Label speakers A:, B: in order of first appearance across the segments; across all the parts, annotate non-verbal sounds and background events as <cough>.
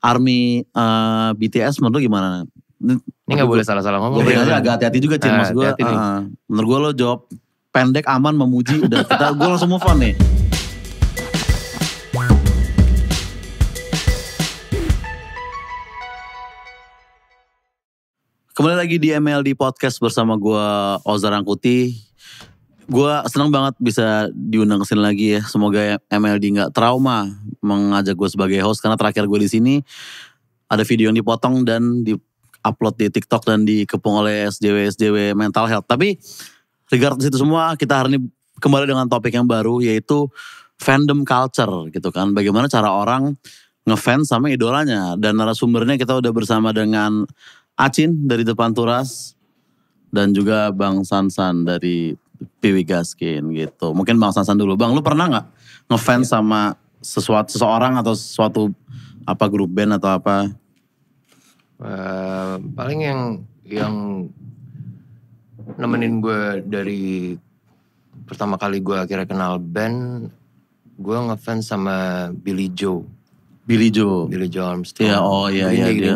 A: Army uh, eh, BTS menurut lu gimana? Ini nggak boleh salah-salah ngomong. Gue iya. agak hati-hati juga Cin, nah, mas gue. Uh, menurut gue lo jawab pendek, aman, memuji, udah kita gue langsung move on nih. Kembali lagi di MLD Podcast bersama gue Ozar Angkuti Gue senang banget bisa diundang ke sini lagi ya. Semoga MLD nggak trauma mengajak gue sebagai host karena terakhir gue di sini ada video yang dipotong dan di upload di TikTok dan dikepung oleh SJW SJW mental health. Tapi regardless itu semua kita hari ini kembali dengan topik yang baru yaitu fandom culture gitu kan. Bagaimana cara orang ngefans sama idolanya dan narasumbernya kita udah bersama dengan Acin dari Depan Turas dan juga Bang Sansan dari Piwi Gaskin gitu. Mungkin Bang Sansan dulu. Bang, lu pernah nggak ngefans ya. sama sesuatu seseorang atau sesuatu apa grup
B: band atau apa? Uh, paling yang yang nemenin gue dari pertama kali gue akhirnya kenal band, gue ngefans sama Billy Joe. Billy Joe. Billy Joe
A: Armstrong. Iya, oh iya iya dia.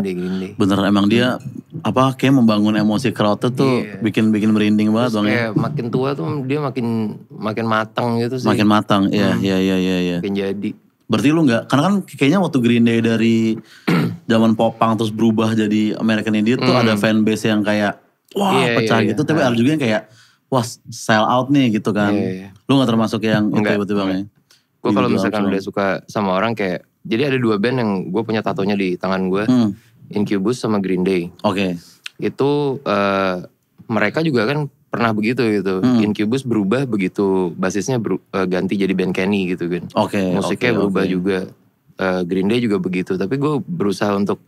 A: Bener emang dia apa kayak membangun emosi crowd tuh yeah. bikin bikin merinding banget Terus bang ya? kayak ya.
B: makin tua tuh dia makin makin matang gitu sih. Makin matang, iya hmm.
A: iya iya iya. Ya. Makin jadi. Berarti lu nggak, karena kan kayaknya waktu Green Day dari <clears throat> zaman popang terus berubah jadi American Idiot hmm. tuh ada hmm. fanbase yang kayak wah yeah, iya, pecah yeah, gitu, tapi nah. ada juga yang kayak wah sell out nih gitu kan. Yeah, yeah. Lu nggak termasuk yang
B: enggak, okay, betul bang ya? Gue kalau misalkan udah suka sama orang kayak jadi ada dua band yang gue punya tatonya di tangan gue, hmm. Incubus sama Green Day. Oke. Okay. Itu uh, mereka juga kan pernah begitu gitu. Hmm. Incubus berubah begitu basisnya ber, uh, eh, ganti jadi band Kenny gitu kan. Oke. Okay, Musiknya okay, berubah okay. juga. Uh, Green Day juga begitu. Tapi gue berusaha untuk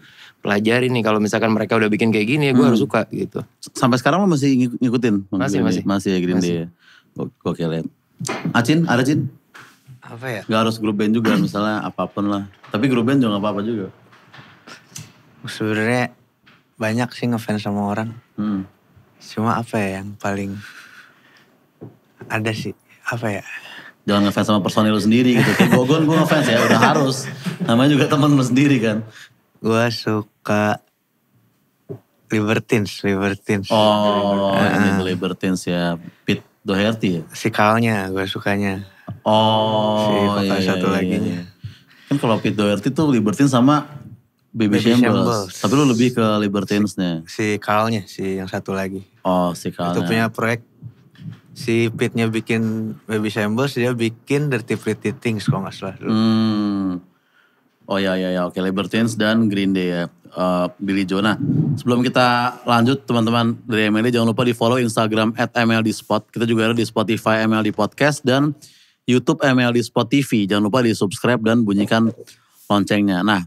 B: pelajari nih kalau misalkan mereka udah bikin kayak gini ya gue hmm. harus suka gitu. Sampai sekarang lo masih ngikutin? Masih masih. Masih ya Green masih. Day. Ya? Gokil ya. Acin, ada
C: apa ya?
A: Gak harus grup band juga <clears throat> misalnya apapun lah. Tapi grup band juga gak apa-apa juga.
C: Sebenarnya banyak sih ngefans sama orang. Hmm. Cuma apa ya yang paling ada sih apa ya?
A: Jangan ngefans sama personil lu sendiri gitu. Kayak Gogon gue ngefans ya udah harus. Namanya juga temen lu sendiri kan.
C: Gue suka Libertines, Libertines. Oh, ah, ini ah. Libertines ya. Pete Doherty ya? Sikalnya gue sukanya.
A: Oh, si vokal iya, satu iya, laginya. Iya. Kan kalau Pete Doherty tuh Libertine sama
C: Baby, Baby Shambles. Shambles. Tapi lu lebih ke Libertines-nya. Si, si Carl-nya, si yang satu lagi. Oh, si carl Itu punya proyek si Pete-nya bikin Baby Shambles, dia bikin Dirty Pretty Things kalau nggak salah
A: dulu. Hmm. Oh ya
C: ya ya, oke Libertines
A: dan Green Day ya. Uh, Billy Jonah. Sebelum kita lanjut teman-teman dari MLD jangan lupa di follow Instagram at MLD Spot. Kita juga ada di Spotify MLD Podcast dan YouTube MLD Spot TV. Jangan lupa di subscribe dan bunyikan loncengnya. Nah,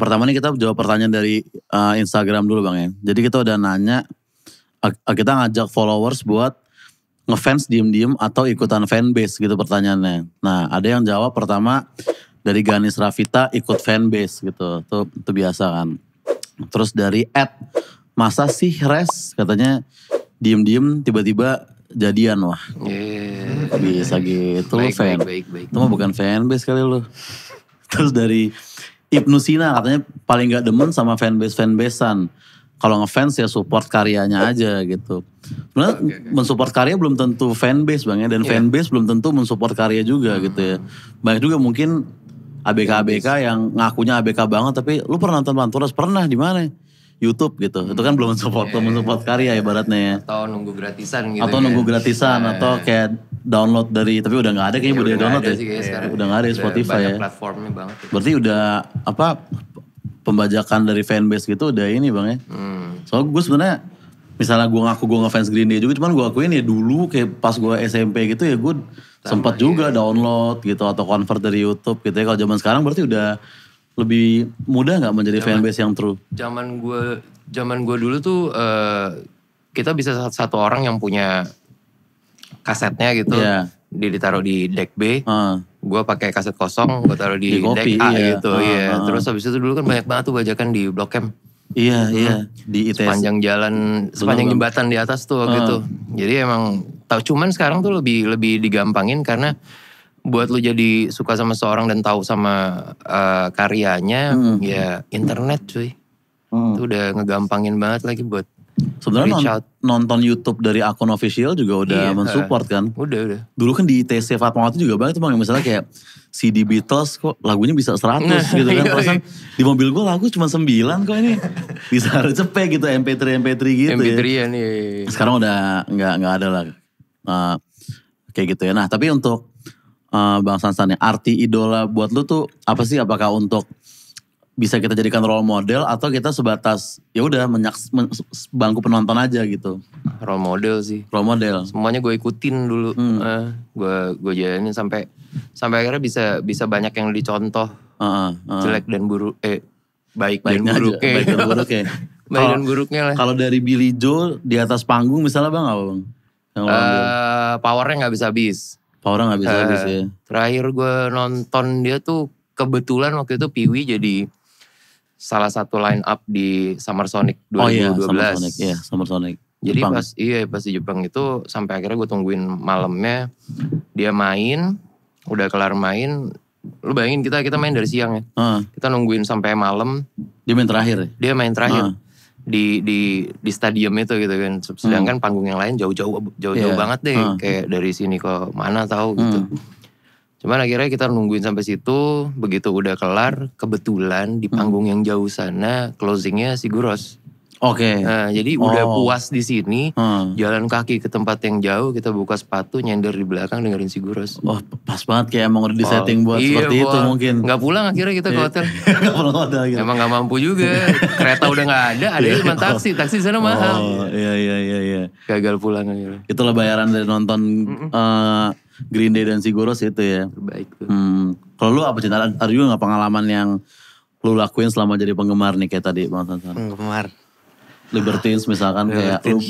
A: pertama ini kita jawab pertanyaan dari uh, Instagram dulu bang ya. Jadi kita udah nanya, uh, kita ngajak followers buat ngefans diem-diem atau ikutan fanbase gitu pertanyaannya. Nah, ada yang jawab pertama dari Ganis Rafita ikut fanbase gitu. Itu, itu biasa kan. Terus dari Ed, masa sih res katanya diem-diem tiba-tiba jadian wah. Yeah. bisa gitu baik, fan. Baik, baik, baik. Itu mah bukan fanbase kali lu. Terus dari Ibnu Sina katanya paling gak demen sama fanbase-fanbasean. Kalau ngefans ya support karyanya aja gitu. Sebenarnya okay, okay. mensupport karya belum tentu fanbase bang ya. Dan yeah. fanbase belum tentu mensupport karya juga hmm. gitu ya. Banyak juga mungkin ABK-ABK yang ngakunya ABK banget tapi lu pernah nonton Panturas? Pernah di mana? YouTube gitu. Hmm. Itu kan hmm. belum support, yeah. belum iya, support iya, karya iya. ibaratnya ya.
B: Atau nunggu gratisan gitu. Atau ya. nunggu gratisan yeah. atau kayak
A: download dari tapi udah nggak ada kayaknya yeah, udah, udah download ada ya. Sih, Yeah. Udah nggak ada Spotify ya. platformnya banget. Gitu. Berarti udah apa pembajakan dari fanbase gitu udah ini bang ya. Hmm. Soalnya gue sebenarnya misalnya gue ngaku gue ngefans Green Day juga cuman gue akuin ya dulu kayak pas gue SMP gitu ya gue sempat iya. juga download gitu atau convert dari YouTube gitu ya kalau zaman sekarang berarti udah lebih mudah nggak menjadi zaman, fanbase yang true?
B: Zaman gue, zaman gue dulu tuh uh, kita bisa satu orang yang punya kasetnya gitu, yeah. dia ditaruh di deck B, uh. Ah. gue pakai kaset kosong, gue taruh di, di kopi, deck A iya. gitu, uh, iya. Uh. Terus habis itu dulu kan banyak banget tuh bajakan di blok M. Iya, hmm. iya di ITS. Sepanjang jalan, sepanjang jembatan di atas tuh uh. gitu. Jadi emang, tau cuman sekarang tuh lebih lebih digampangin karena buat lu jadi suka sama seorang dan tahu sama uh, karyanya hmm. ya internet cuy hmm. itu udah ngegampangin banget lagi buat Sebenarnya non,
A: nonton YouTube dari akun official juga udah iya, mensupport kan. Udah udah. Dulu kan di TC Fatmawati juga banget, tuh bang, misalnya kayak CD Beatles kok lagunya bisa 100 nah, gitu kan. Iya. Perasaan di mobil gua lagu cuma 9 kok ini. <laughs> Bisa harus cepet gitu MP3 MP3 gitu MP3 ya. nih. Iya. Sekarang udah nggak nggak ada lah. Uh, kayak gitu ya. Nah tapi untuk uh, Bang Sansan yang arti idola buat lu tuh apa sih? Apakah untuk bisa kita jadikan role model atau kita sebatas ya udah menyaks men, bangku penonton aja gitu
B: role model sih role model semuanya gue ikutin dulu hmm. uh, eh, gue gue jalanin sampai sampai akhirnya bisa bisa banyak yang dicontoh uh, uh, jelek dan buruk eh baik Baiknya dan buruk. aja, baik dan buruknya
A: <laughs> baik dan buruknya lah kalau dari Billy Joel di atas
B: panggung misalnya bang apa bang uh, powernya nggak bisa habis Power nggak bisa habis eh, ya. Terakhir gue nonton dia tuh kebetulan waktu itu Piwi jadi salah satu line up di Summer Sonic 2012. Oh iya, Summer Sonic, iya, Summer Sonic. Jadi Jepang. pas iya pas di Jepang itu sampai akhirnya gue tungguin malamnya dia main, udah kelar main, lu bayangin kita kita main dari siang ya, uh. kita nungguin sampai malam. Dia main terakhir. Ya? Dia main terakhir. Uh di di di stadium itu gitu kan sedangkan hmm. panggung yang lain jauh-jauh jauh-jauh yeah. banget deh hmm. kayak dari sini ke mana tahu gitu hmm. cuman akhirnya kita nungguin sampai situ begitu udah kelar kebetulan di hmm. panggung hmm. yang jauh sana closingnya si Guros Oke. Okay. Nah, jadi oh. udah puas di sini, hmm. jalan kaki ke tempat yang jauh, kita buka sepatu, nyender di belakang dengerin si Wah, Oh, pas banget kayak emang udah di oh, setting oh, buat iya, seperti buat. itu mungkin. Gak pulang akhirnya kita ke iya. hotel. <laughs> gak pulang ke hotel. Gitu.
A: Emang gak mampu juga. Kereta udah gak ada, ada iya. cuma taksi.
B: Taksi sana oh, mahal. Oh,
A: iya iya iya iya. Gagal pulang akhirnya. Itulah bayaran dari nonton mm uh, Green Day dan si Gurus itu ya. Baik tuh. Hmm. Kalau lu apa cinta? Ada juga gak pengalaman yang lu lakuin selama jadi penggemar nih kayak tadi Bang Sansan? Penggemar libertines misalkan kayak lu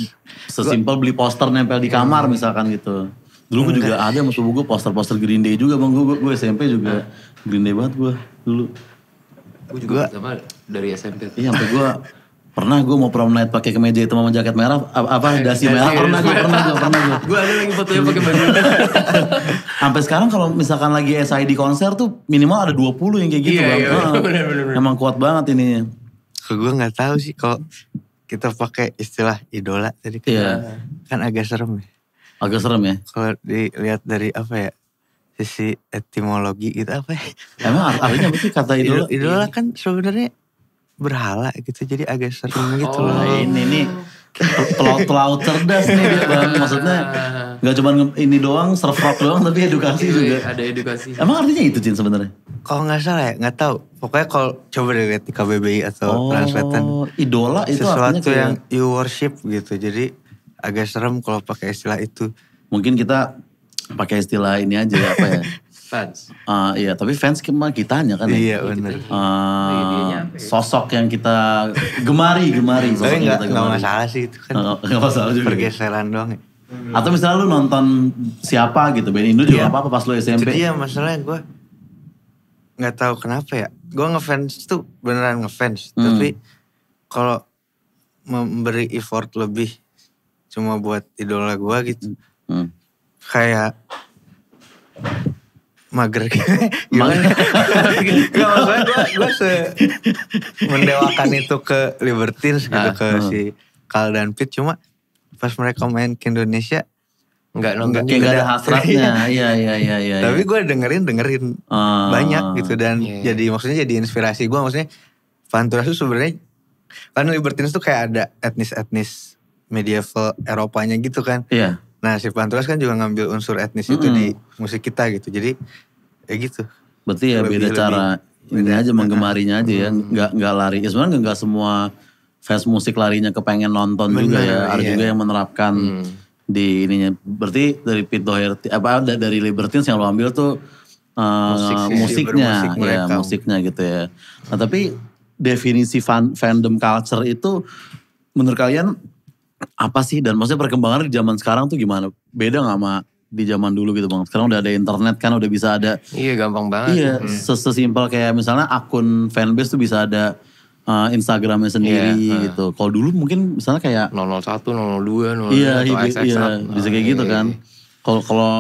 A: sesimpel beli poster nempel di kamar misalkan gitu. Dulu gue juga ada musuh buku poster-poster Green Day juga bang. Gue, gue SMP juga Green Day banget gue dulu. Gue juga sama dari SMP. Iya sampai gue pernah gue mau prom night pakai kemeja itu sama jaket merah apa eh, dasi eh, merah iya, pernah gue iya. pernah gue pernah
B: gue gue ada lagi fotonya pakai baju
A: <laughs> sampai sekarang kalau misalkan lagi SID konser tuh minimal ada 20 yang kayak gitu iya, bang iya, iya. bener, bener, bener.
C: emang kuat banget ini ke gue nggak tahu sih kok kita pakai istilah idola tadi kan, yeah. kan agak serem ya. Agak serem ya. Kalau dilihat dari apa ya sisi etimologi gitu apa ya? Emang artinya mesti kata idola? idola kan sebenarnya berhala gitu jadi agak serem gitu oh, loh. ini nih pelaut pelaut cerdas nih dia bang <laughs> maksudnya nggak cuma ini doang surf rock doang tapi edukasi iya, juga iya, ada edukasi emang artinya itu Jin sebenarnya kalau nggak salah ya nggak tahu pokoknya kalau coba deh lihat di KBBI atau oh, translatean idola itu sesuatu yang you worship gitu jadi agak serem kalau pakai istilah itu mungkin kita pakai istilah ini aja ya, apa ya
A: <laughs> fans. Uh, iya, tapi fans kita hanya kan ya. Iya, benar. Uh, gitu. ah, iya, sosok yang kita gemari, gemari. tapi nggak masalah sih itu kan. Nggak masalah juga.
C: Pergeseran doang. Ya. Atau misalnya lu nonton siapa gitu, band Indo juga iya. apa-apa pas lu SMP. Jadi ya masalahnya gue nggak tahu kenapa ya. Gue ngefans tuh beneran ngefans, hmm. tapi kalau memberi effort lebih cuma buat idola gue gitu. Hmm. Kayak mager <laughs> gimana? <laughs> Gak maksudnya gue gue se mendewakan itu ke Libertines gitu ah, ke ah. si Kal dan Pit cuma pas mereka main ke Indonesia nggak nggak nggak ada hasratnya <laughs> iya, iya, iya iya iya iya tapi gue dengerin dengerin ah. banyak gitu dan iya, jadi maksudnya jadi inspirasi gue maksudnya Panturas tuh sebenarnya kan Libertines tuh kayak ada etnis etnis medieval Eropanya gitu kan iya Nah si Panturas kan juga ngambil unsur etnis mm -hmm. itu di musik kita gitu. Jadi ya gitu berarti ya lebih, beda lebih, cara lebih, ini aja menggemarinya aja ya. hmm. ya nggak
A: nggak lari ya sebenarnya nggak semua fans musik larinya kepengen nonton Bener, juga ya iya. ada iya. juga yang menerapkan hmm. di ininya berarti dari Pete Doherty apa dari Libertines yang lo ambil tuh uh, musiknya ya musiknya gitu ya nah tapi definisi fan, fandom culture itu menurut kalian apa sih dan maksudnya perkembangan di zaman sekarang tuh gimana beda nggak sama di zaman dulu gitu bang. Sekarang udah ada internet kan, udah bisa ada. Iya gampang banget. Iya, hmm. sesimpel kayak misalnya akun fanbase tuh bisa ada uh, Instagramnya iya, sendiri yeah, gitu. Kalau dulu mungkin misalnya kayak 001,
B: 002, 002 iya, atau iya, XX, iya, bisa kayak nah, gitu iya, kan. Iya.
A: Kalau kalau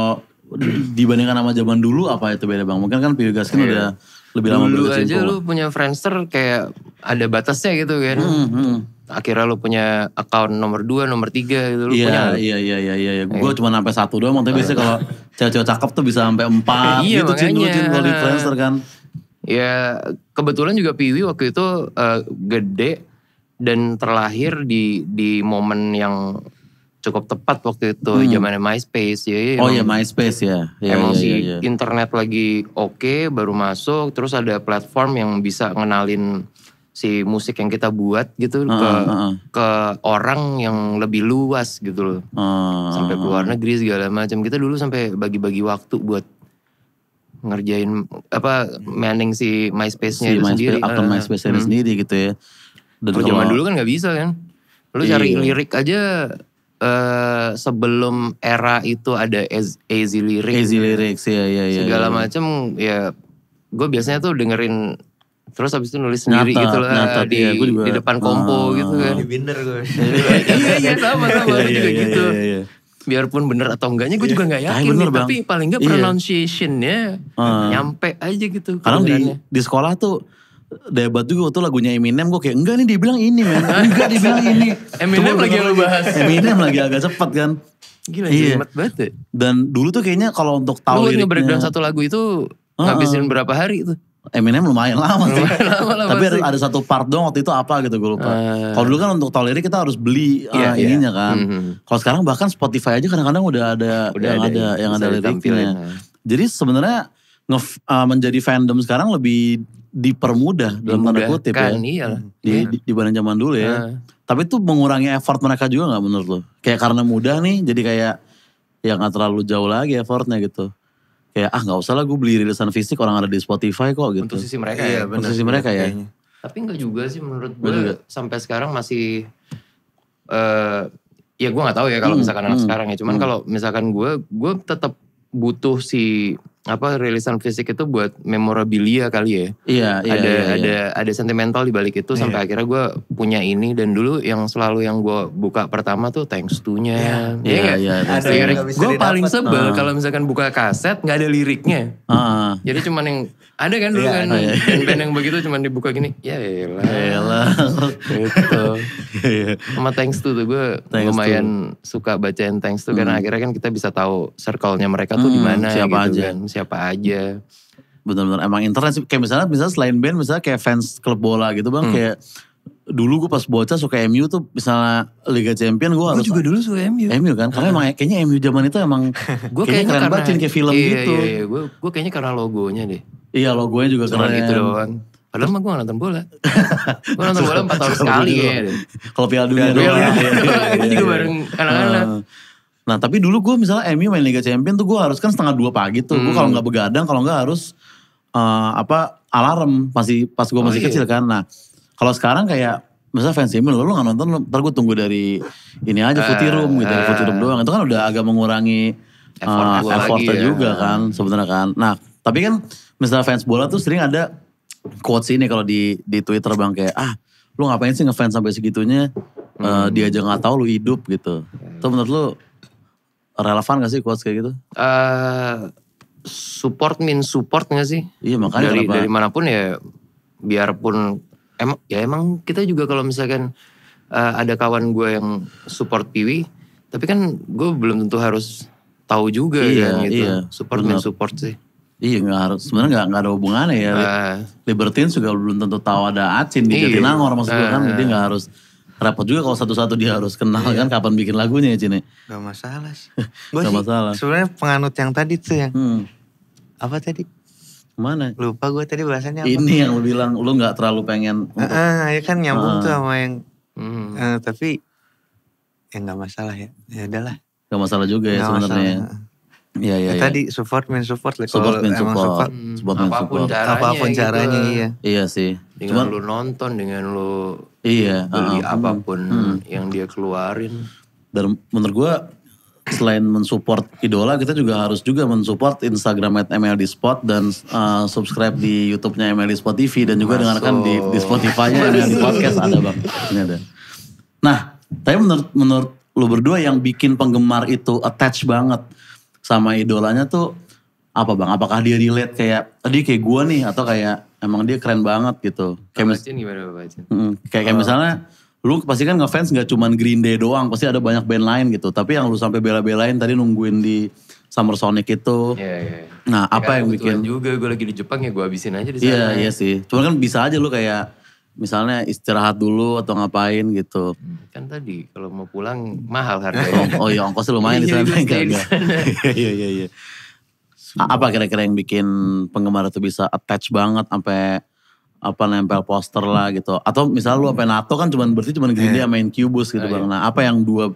A: dibandingkan sama zaman dulu apa itu beda bang? Mungkin kan
B: Pio kan iya. udah lebih lama Dulu aja lu punya Friendster kayak ada batasnya gitu kan. Hmm, hmm akhirnya lu punya account nomor dua, nomor tiga gitu lu yeah, punya. Iya iya iya iya iya. Gue cuma sampai satu doang, tapi biasanya kalau <laughs> cewek-cewek cakep tuh bisa sampai empat.
A: <laughs> iya, gitu cin dulu cin kalau di kan.
B: Ya kebetulan juga Piwi waktu itu uh, gede dan terlahir di di momen yang cukup tepat waktu itu hmm. MySpace ya. Oh ya
A: MySpace ya. ya oh, iya, emang ya, ya, ya.
B: internet lagi oke okay, baru masuk terus ada platform yang bisa ngenalin si musik yang kita buat gitu uh, ke uh, uh. ke orang yang lebih luas gitu loh. Uh, sampai ke luar negeri segala macam. Kita dulu sampai bagi-bagi waktu buat ngerjain apa manning si MySpace-nya si MySpace, sendiri. atau uh, MySpace hmm. sendiri gitu ya. Dan kalau zaman dulu kan nggak bisa kan. Lu iya. cari lirik aja uh, sebelum era itu ada Easy Lyrics. Easy gitu. Lyrics ya ya ya. Segala iya. macam ya gue biasanya tuh dengerin Terus abis itu nulis sendiri nyata, gitu lah nyata, di, iya, juga, di depan ah. kompo gitu kan. Di
C: binder gue. iya iya sama sama iya, iya juga iya, gitu.
B: Iya, Biarpun bener atau enggaknya gue juga gak yakin nih, tapi paling gak pronunciationnya uh, nyampe aja gitu. Karena di,
A: di sekolah tuh debat juga tuh lagunya Eminem gue kayak enggak nih dia bilang ini men <laughs> enggak dia bilang ini Eminem Cuma lagi yang bahas Eminem lagi agak cepat kan gila iya. jimat banget ya. dan dulu tuh kayaknya kalau untuk tahu liriknya lu nge satu lagu itu ngabisin berapa hari itu. Eminem lumayan lama Lumayan lama, <laughs> Tapi ada, ada satu part dong waktu itu apa gitu gue lupa. Uh, Kalau dulu kan untuk toleri kita harus beli yeah, uh, iya, iya. ininya yeah. kan. Mm -hmm. Kalau sekarang bahkan Spotify aja kadang-kadang udah ada udah yang ada, ada yang ada liriknya. Ya. Jadi sebenarnya nge uh, menjadi fandom sekarang lebih dipermudah dalam tanda kutip kan, ya. Iya, iya. Di, dibanding zaman dulu ya. Uh. Tapi itu mengurangi effort mereka juga nggak menurut lo? Kayak karena mudah nih jadi kayak yang nggak terlalu jauh lagi effortnya gitu kayak ah nggak usah lah gue beli rilisan fisik orang ada di Spotify kok gitu. Untuk sisi mereka iya, ya. Bener, Untuk sisi mereka ya.
B: Tapi nggak juga sih menurut gue sampai sekarang masih uh, ya gue nggak tahu ya kalau hmm, misalkan hmm, anak sekarang ya. Cuman hmm. kalau misalkan gue gue tetap butuh si apa rilisan fisik itu buat memorabilia kali ya. Iya, iya ada iya, iya. ada ada sentimental di balik itu iya. sampai akhirnya gue punya ini dan dulu yang selalu yang gue buka pertama tuh thanks to-nya. Iya, iya. iya, iya gue paling sebel uh. kalau misalkan buka kaset nggak ada liriknya. Uh. Jadi cuman yang ada kan dulu iya, kan oh, iya. iya. band yang begitu cuman dibuka gini ya elah ya elah gitu <laughs> sama thanks to tuh gue lumayan to. suka bacain thanks to hmm. karena akhirnya kan kita bisa tahu circle-nya mereka tuh hmm, di mana gitu aja. kan siapa aja benar-benar emang internet sih kayak misalnya misalnya selain band misalnya kayak fans klub bola gitu
A: bang hmm. kayak dulu gue pas bocah suka MU tuh misalnya Liga Champion gue harus. Gue
B: juga dulu suka MU.
A: MU kan, karena emang kayaknya MU zaman itu emang <laughs> gue kayaknya keren banget kayak film iya, gitu. Iya, iya,
B: gue kayaknya karena logonya deh. Iya logonya juga Cuman keren. itu doang. Padahal mah gue gak nonton bola. <laughs> gue nonton bola 4 tahun sekali ya. Kalau Piala Dunia doang. Iya, iya, <laughs> gue iya, juga bareng anak-anak. Ah.
A: Nah tapi dulu gue misalnya MU main Liga Champion tuh gue harus kan setengah dua pagi tuh. Hmm. Gue kalau nggak begadang, kalau nggak harus uh, apa alarm masih pas gue masih oh, iya. kecil kan. Nah kalau sekarang kayak misalnya fans MU lo nggak nonton, lu, ntar gue tunggu dari ini aja footy eh, room gitu, uh, footy room eh. doang. Itu kan udah agak mengurangi uh, effortnya lagi, ya. juga kan sebenarnya kan. Nah tapi kan misalnya fans bola tuh sering ada quotes ini kalau di di Twitter bang kayak ah lu ngapain sih ngefans sampai segitunya hmm. uh, dia aja nggak tahu lu hidup gitu.
B: Itu menurut lu Relevan gak sih quotes kayak gitu? Uh, support min support gak sih? Iya makanya dari, kenapa? Dari manapun ya biarpun emang ya emang kita juga kalau misalkan uh, ada kawan gue yang support Piwi, tapi kan gue belum tentu harus tahu juga iya, kan gitu. Iya, support bener. support sih.
A: Iya nggak harus sebenarnya gak, nggak ada hubungannya ya. Uh, eh. Libertin juga belum tentu tahu ada acin di iya, Jatinangor maksud gue uh, kan, jadi gak harus repot juga kalau satu-satu dia harus kenal iya. kan kapan bikin lagunya ya Cine. Gak masalah sih.
C: <laughs> Gak sih masalah. sebenarnya penganut yang tadi tuh yang hmm. apa tadi?
A: Mana? Lupa gue tadi bahasanya apa. Ini yang lu bilang lu gak terlalu pengen.
C: Untuk... Ah, ah ya kan nyambung uh. tuh sama yang uh, tapi ya gak masalah ya. Ya udahlah. Gak masalah juga ya sebenarnya. Iya iya. Ya. Iya. Tadi support men support lah. Support
A: men support. support,
B: hmm, support apapun support. Caranya, apapun gitu. caranya gitu. iya. Iya sih. Dengan Cuman, lu nonton, dengan lu iya, beli uh, apapun hmm. yang dia keluarin. Dan
A: menurut gua selain mensupport idola kita juga harus juga mensupport Instagram at MLD Spot dan uh, subscribe di YouTube-nya MLD Spot TV dan juga Masuk. dengarkan di, di Spotify-nya <laughs> MLD Podcast ada bang ini ada. Nah, tapi menurut menurut lu berdua yang bikin penggemar itu attach banget sama idolanya tuh apa bang? Apakah dia relate kayak tadi kayak gue nih atau kayak emang dia keren banget gitu? Kayak mis- gimana Bapak kayak, kayak oh. misalnya lu pasti kan ngefans gak cuman Green Day doang, pasti ada banyak band lain gitu. Tapi yang lu sampai bela-belain tadi nungguin di Summer Sonic itu. yeah, Yeah. Iya. Nah, apa Karena yang bikin?
B: juga gue lagi di Jepang ya gue habisin aja di iya, sana. Iya, yeah, iya
A: sih. Cuman kan bisa aja lu kayak misalnya istirahat dulu atau ngapain gitu. Hmm,
B: kan tadi kalau mau pulang mahal harganya. oh, oh iya ongkos lumayan iya, di sana. Iya iya iya.
A: <laughs> iya, iya apa kira-kira yang bikin penggemar itu bisa attach banget sampai apa nempel poster lah gitu. Atau misalnya lu sampai NATO kan cuman berarti cuman gini dia eh. main Cubus gitu ah, Bang. Nah, apa yang dua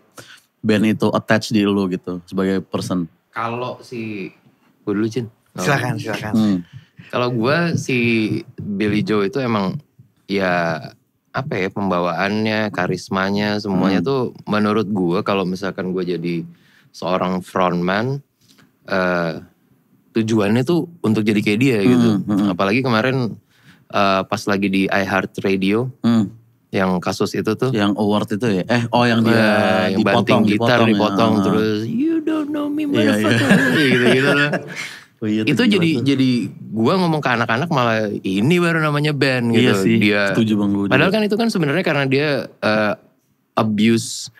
A: band itu attach di lu gitu sebagai person?
B: Kalau si gue dulu Cin. Silakan, silakan. Hmm. Kalau gue si Billy Joe itu emang ya apa ya pembawaannya, karismanya, semuanya hmm. tuh menurut gue kalau misalkan gue jadi seorang frontman uh, tujuannya tuh untuk jadi kayak dia gitu. hmm, gitu. Hmm. Apalagi kemarin uh, pas lagi di iHeart Radio hmm. yang kasus itu tuh yang award itu ya. Eh oh yang dia uh, yang dipotong, banting gitar dipotong, ya. dipotong ya. terus you don't know me iya, iya. motherfucker yeah, <laughs> yeah. gitu-gitu lah. <laughs> Oh, iya, itu jadi tuh. jadi gua ngomong ke anak-anak malah ini baru namanya band iya gitu. Iya sih, dia setuju Bang gue. Padahal kan itu kan sebenarnya karena dia uh, abuse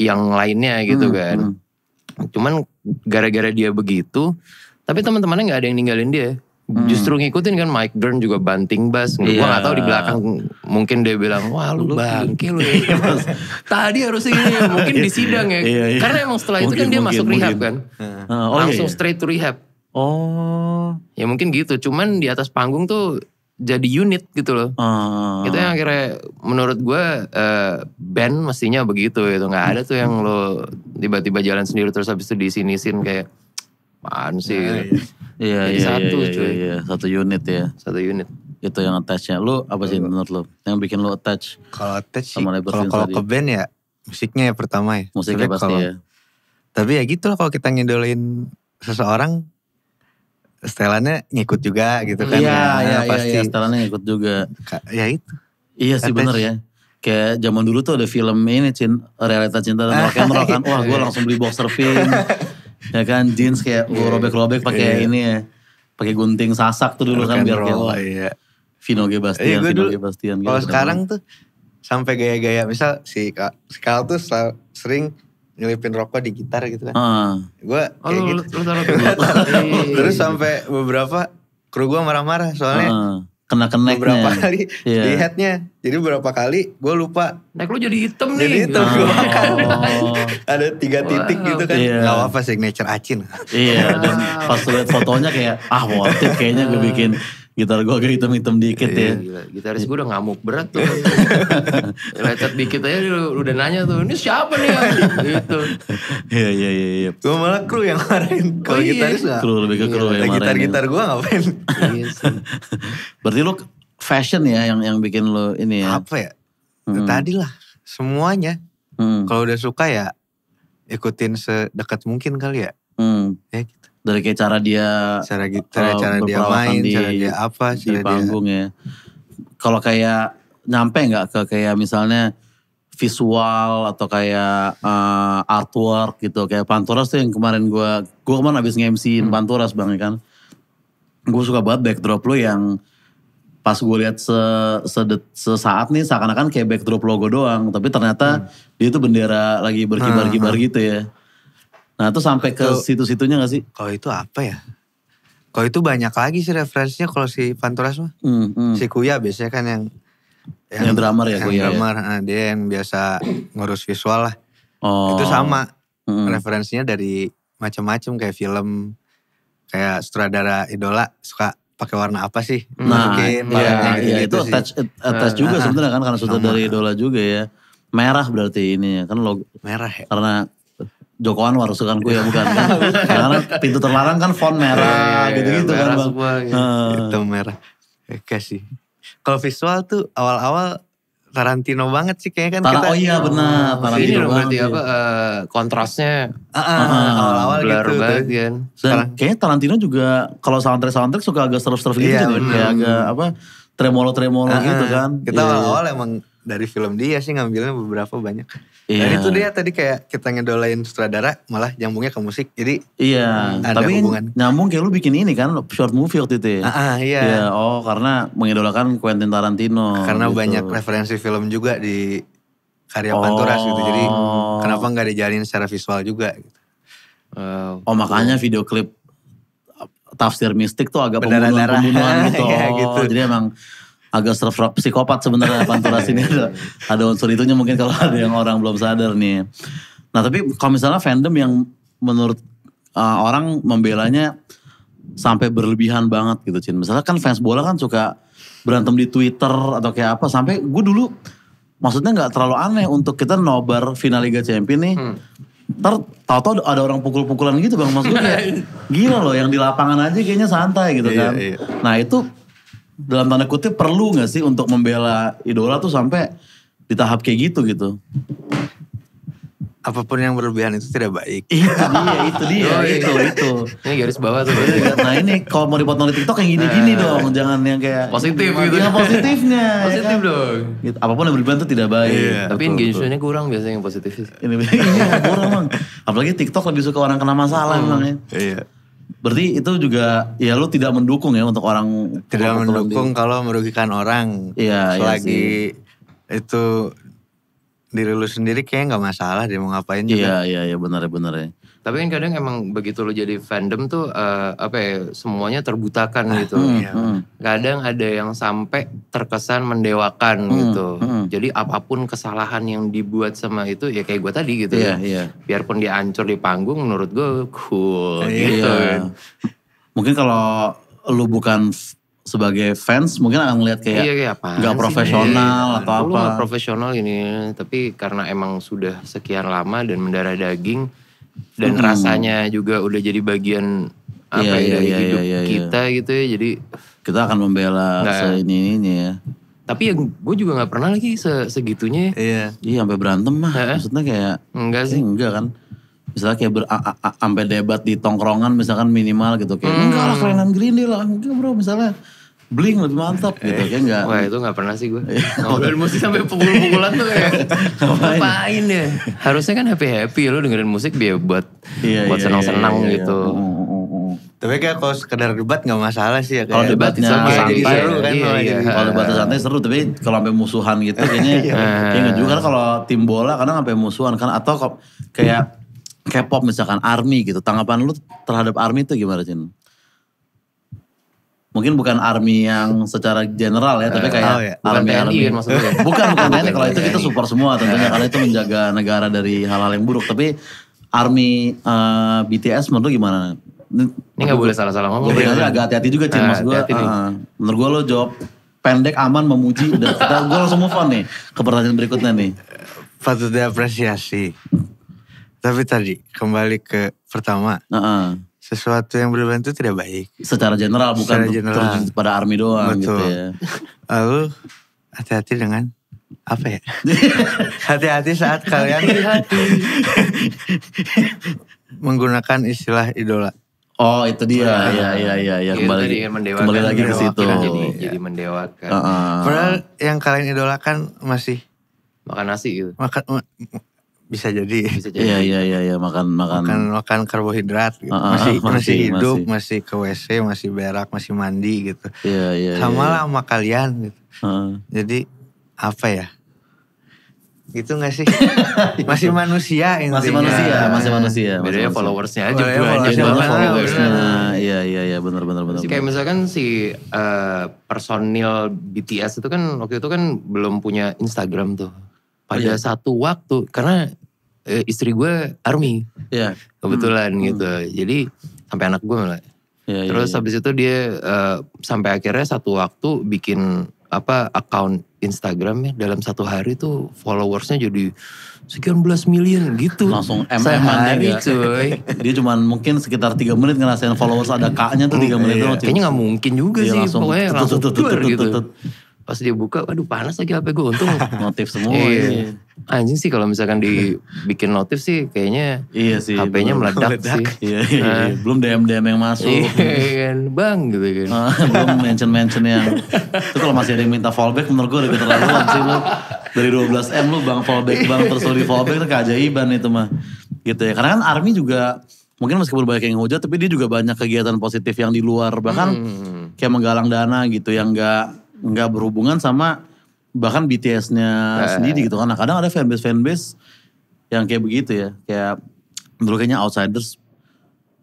B: yang lainnya gitu hmm, kan. Hmm. Cuman gara-gara dia begitu, tapi teman-temannya nggak ada yang ninggalin dia. Hmm. Justru ngikutin kan Mike Dern juga banting bass. Yeah. Gue iya. gak tahu di belakang mungkin dia bilang, wah lu bangke lu <laughs> iya, Tadi harusnya ini mungkin di <laughs> sidang ya. yeah, yeah. Karena emang setelah mungkin, itu kan dia masuk mungkin. rehab kan. Uh, oh, Langsung yeah. straight to rehab. Oh, ya mungkin gitu. Cuman di atas panggung tuh jadi unit gitu loh. Hmm. Itu yang akhirnya menurut gue uh, band mestinya begitu Itu Nggak ada tuh yang lo tiba-tiba jalan sendiri terus habis itu disinisin kayak apaan sih. Iya, gitu. iya, iya, iya satu iya, cuy. Iya, iya, satu unit ya. Satu unit. Itu yang attachnya. Lo apa sih menurut lo? Yang
C: bikin lo attach? Kalau attach sih, kalau ke band ya musiknya ya pertama ya. Musiknya tapi pasti kalo, ya. Tapi ya gitu loh kalau kita ngidolin seseorang setelannya ngikut juga gitu kan. Iya, ya. iya, iya, pasti. Ya, setelannya ngikut juga. ya itu.
A: Iya sih benar ya. Kayak zaman dulu tuh ada film ini, Cin, realita cinta dan rock and roll kan. <laughs> Wah gue langsung beli boxer fin. ya kan, jeans kayak gue iya. robek-robek pakai yeah. ini ya. Pakai gunting sasak tuh dulu rock kan biar kayak Oh, Iya. Vino G. Bastian, iya, Vino G. Bastian. Gitu kalau kan. sekarang
C: tuh sampai gaya-gaya misal si Kak, si Kal tuh sering nyelipin rokok di gitar gitu kan. Uh. Ah.
B: Gue oh, kayak oh, gitu. Lu, lu lu. <laughs> Terus sampai
C: beberapa kru gue marah-marah soalnya uh. kena kena beberapa kali yeah. di Jadi berapa kali gue lupa. Naik lu jadi hitam nih. Jadi hitam gue ah. makan. <laughs> Ada tiga titik wow. gitu kan. Yeah. Gak apa signature acin. Iya. yeah. Dan pas lihat fotonya kayak
A: ah waktu kayaknya gue bikin
B: gitar gue agak hitam-hitam dikit iya, ya. Gila. Gitaris gue udah ngamuk berat tuh. Lecet dikit aja udah, udah nanya tuh, ini siapa nih gitu.
A: Iya, iya, iya. ya. Gue malah kru
B: yang marahin. Oh Kalau oh, iya. gitaris gak? Kru, lebih ke kru iya. yang marahin. Eh, Gitar-gitar ya. gue
A: ngapain. iya sih. Berarti lo fashion ya yang yang bikin lo ini
C: ya? Apa ya? Hmm. Tadi lah, semuanya. Hmm. Kalau udah suka ya ikutin sedekat mungkin kali ya. Hmm. ya dari kayak cara dia cara cara, uh, cara dia main, di, cara dia apa, cara di panggung dia. ya. Kalau kayak
A: nyampe nggak ke kayak misalnya visual atau kayak uh, artwork gitu kayak Panturas tuh yang kemarin gue gue kemarin abis ngemsin hmm. Panturas bang ya kan gue suka banget backdrop lo yang pas gue lihat se, se sesaat nih seakan-akan kayak backdrop logo doang tapi ternyata hmm. dia tuh bendera lagi berkibar-kibar hmm. gitu
C: ya Nah itu sampai ke situ-situnya gak sih? Kalau itu apa ya? Kalau itu banyak lagi sih referensinya kalau si Panturas mah. Hmm, hmm. Si Kuya biasanya kan yang... Yang, yang drummer ya yang Kuya ya? drummer, ya? Nah, dia yang biasa ngurus visual lah. Oh. Itu sama. Hmm. Referensinya dari macam-macam kayak film. Kayak sutradara idola suka pakai warna apa sih nah, Mungkin, iya, iya, gitu iya, itu atas attach attach ah, juga uh,
A: sebenarnya kan karena sutradara idola juga ya merah berarti ini ya kan logo merah ya karena Joko Anwar sukan gue ya bukan kan. <laughs> Karena
C: pintu terlarang kan font merah iya, iya, gitu-gitu kan bang. Semua, gitu. Hitam merah. Oke sih. Kalau visual tuh awal-awal Tarantino banget sih kayaknya kan Tar kita. Oh iya benar, oh, Tarantino ini banget. apa uh, kontrasnya uh,
B: uh, awal gitu banget kan.
A: Dan kayaknya Tarantino juga kalau soundtrack soundtrack suka agak seru seruf gitu iya, kan. Kayak agak apa tremolo-tremolo uh, gitu kan. Kita yeah, iya. awal-awal emang
C: dari film dia sih ngambilnya beberapa banyak. Yeah. Dan itu dia tadi kayak kita ngedolain sutradara malah nyambungnya ke musik. Jadi
A: iya, ada tapi kan hubungan. nyambung kayak lu bikin ini kan short movie waktu itu ya. uh ah, -huh, ah, iya. Yeah,
C: oh karena mengidolakan Quentin Tarantino. Karena gitu. banyak referensi film juga di karya oh. Panturas gitu. Jadi oh. kenapa nggak dijalin secara visual juga gitu. oh makanya video klip tafsir
A: mistik tuh agak pembunuhan-pembunuhan gitu. <laughs> ya, gitu. Oh, jadi emang agak serfrop, psikopat sebenarnya <laughs> Pantura ini ada, iya, iya. ada unsur itunya mungkin kalau ada yang orang belum sadar nih. Nah tapi kalau misalnya fandom yang menurut uh, orang membelanya sampai berlebihan banget gitu Cin. Misalnya kan fans bola kan suka berantem di Twitter atau kayak apa sampai gue dulu maksudnya nggak terlalu aneh untuk kita nobar final Liga Champions nih. Hmm Ntar tau-tau ada orang pukul-pukulan gitu bang, maksudnya <laughs> gila loh yang di lapangan aja kayaknya santai gitu iya, kan. Iya, iya. Nah itu dalam tanda kutip perlu gak sih untuk membela idola
C: tuh sampai di tahap kayak gitu gitu? apapun yang berlebihan itu tidak baik. Itu dia, itu dia, oh, iya. itu, itu. Ini garis bawah tuh. Iya, nah
A: ini kalau mau dipotong di TikTok yang gini-gini nah. dong, jangan yang kayak positif iya, gitu. Yang positifnya. <laughs> Ya kan? positif dong. Gitu. Apapun yang berlebihan itu tidak baik. Iya, Tapi engagementnya
B: kurang biasanya yang positif. Ini <laughs>
A: kurang bang. Apalagi TikTok lebih suka orang kena masalah hmm. emang ya. Iya. Berarti itu juga ya lu
C: tidak mendukung ya untuk orang tidak mendukung kalau merugikan orang. Iya, selagi iya sih.
B: itu diri lu sendiri kayak nggak masalah dia mau ngapain juga. Iya iya iya benar ya benar ya. Tapi kan kadang emang begitu lo jadi fandom tuh uh, apa ya semuanya terbutakan nah, gitu. Iya. Hmm, ya. hmm. Kadang ada yang sampai terkesan mendewakan hmm, gitu. Hmm. Jadi apapun kesalahan yang dibuat sama itu ya kayak gue tadi gitu ya. Iya ya. Yeah. Biarpun dia hancur di panggung menurut gue cool yeah, gitu. Kan. Yeah. Mungkin kalau
A: lu bukan sebagai fans mungkin akan melihat kayak iya, kayak apa gak profesional sih, iya. atau apa.
B: profesional ini, tapi karena emang sudah sekian lama dan mendarah daging dan hmm. rasanya juga udah jadi bagian apa iya, ya, iya, dari iya, hidup iya, iya, iya, kita gitu ya. Jadi kita akan membela
A: ini ini ya.
B: Tapi ya gue juga nggak
A: pernah lagi se segitunya. Iya. Iya sampai berantem mah. Maksudnya kayak enggak eh, sih. Enggak kan misalnya kayak sampai debat di tongkrongan misalkan minimal gitu kayak hmm. enggak lah kerenan Green
B: deh lah mungkin bro misalnya bling lebih mantap eh, gitu kayak kan enggak wah itu nggak pernah sih gue ngobrolin musik sampai pukul-pukulan tuh kayak ngapain, ngapain ya harusnya kan happy happy lo dengerin musik biar buat iya, iya buat iya, senang-senang iya, iya, gitu iya, iya. Tapi kayak kalau sekedar debat
C: gak masalah sih ya. Kalau debatnya sama santai. Jadi seru kan. Iya, iya. Kalau debatnya santai seru. Tapi kalau sampai musuhan
A: gitu <laughs> kayaknya. iya. kayaknya juga kan kalau tim bola kadang sampai musuhan kan. Atau kayak K-pop misalkan ARMY gitu. Tanggapan lu terhadap ARMY itu gimana sih? Mungkin bukan ARMY yang secara general ya, tapi eh, kayak oh, iya. ARMY <laughs> Bukan bukan TNI, kalau itu iya, kita iya, iya. support semua tentunya karena itu menjaga negara dari hal-hal yang buruk. Tapi ARMY uh, eh, BTS menurut lu gimana? Ini gak boleh salah-salah ngomong. Gue agak hati-hati juga Cin, gue. Eh, menurut gua lo jawab pendek, aman, memuji. Dan kita, gue langsung move
C: on nih ke pertanyaan berikutnya nih. Patut diapresiasi tapi tadi kembali ke pertama. Uh -uh. Sesuatu yang berlebihan itu tidak baik. Secara general bukan Secara general. pada army doang gitu Betul. gitu ya. Lalu hati-hati dengan apa ya? <laughs> Hati-hati saat kalian hati. <laughs> menggunakan istilah idola. Oh itu dia, ya ya ya ya ya kembali, tadi kan kembali lagi ke situ. Jadi,
B: ya. jadi mendewakan. Uh
C: -uh. Padahal yang kalian idolakan masih makan nasi gitu. Makan bisa jadi. Iya iya gitu. iya ya. makan makan makan makan karbohidrat gitu. Uh, masih, ah, masih masih hidup, masih. masih ke WC, masih berak, masih mandi gitu. Iya iya. Sama ya, lah sama kalian gitu. Uh. Jadi apa ya? Gitu gak sih? masih manusia intinya. Masih manusia,
A: masih manusia. Bedanya followersnya oh, aja. Oh, ya, followersnya banget. Followersnya. Iya iya
B: iya benar benar benar. Kayak misalkan si uh, personil BTS itu kan waktu itu kan belum punya Instagram tuh pada yeah. satu waktu karena e, istri gue army yeah. kebetulan hmm. gitu jadi sampai anak gue mulai yeah, iya, iya, terus yeah, habis itu dia uh, sampai akhirnya satu waktu bikin apa account Instagramnya dalam satu hari tuh followersnya jadi sekian belas million gitu. Langsung mm gitu. gitu Dia cuma mungkin sekitar tiga menit ngerasain followers ada K-nya tuh tiga iya. menit Kayaknya nggak mungkin juga sih. Langsung, pokoknya langsung gitu pas dia buka aduh panas lagi HP gue untung <laughs> notif semua iya. iya. anjing sih kalau misalkan dibikin notif sih kayaknya iya sih HP-nya meledak, meledak, sih <laughs> iya, iya, iya. Nah.
A: belum DM DM yang masuk iya, iya. bang gitu kan ah, belum mention mention yang itu kalau masih ada yang minta fallback menurut gue udah keterlaluan sih lu dari 12 m lu bang fallback bang terus lu di fallback itu keajaiban itu mah gitu ya karena kan army juga mungkin meskipun banyak yang hujat tapi dia juga banyak kegiatan positif yang di luar bahkan hmm. kayak menggalang dana gitu yang enggak nggak berhubungan sama bahkan BTS-nya eh. sendiri gitu kan. Nah, kadang ada fanbase fanbase yang kayak begitu ya, kayak dulu kayaknya outsiders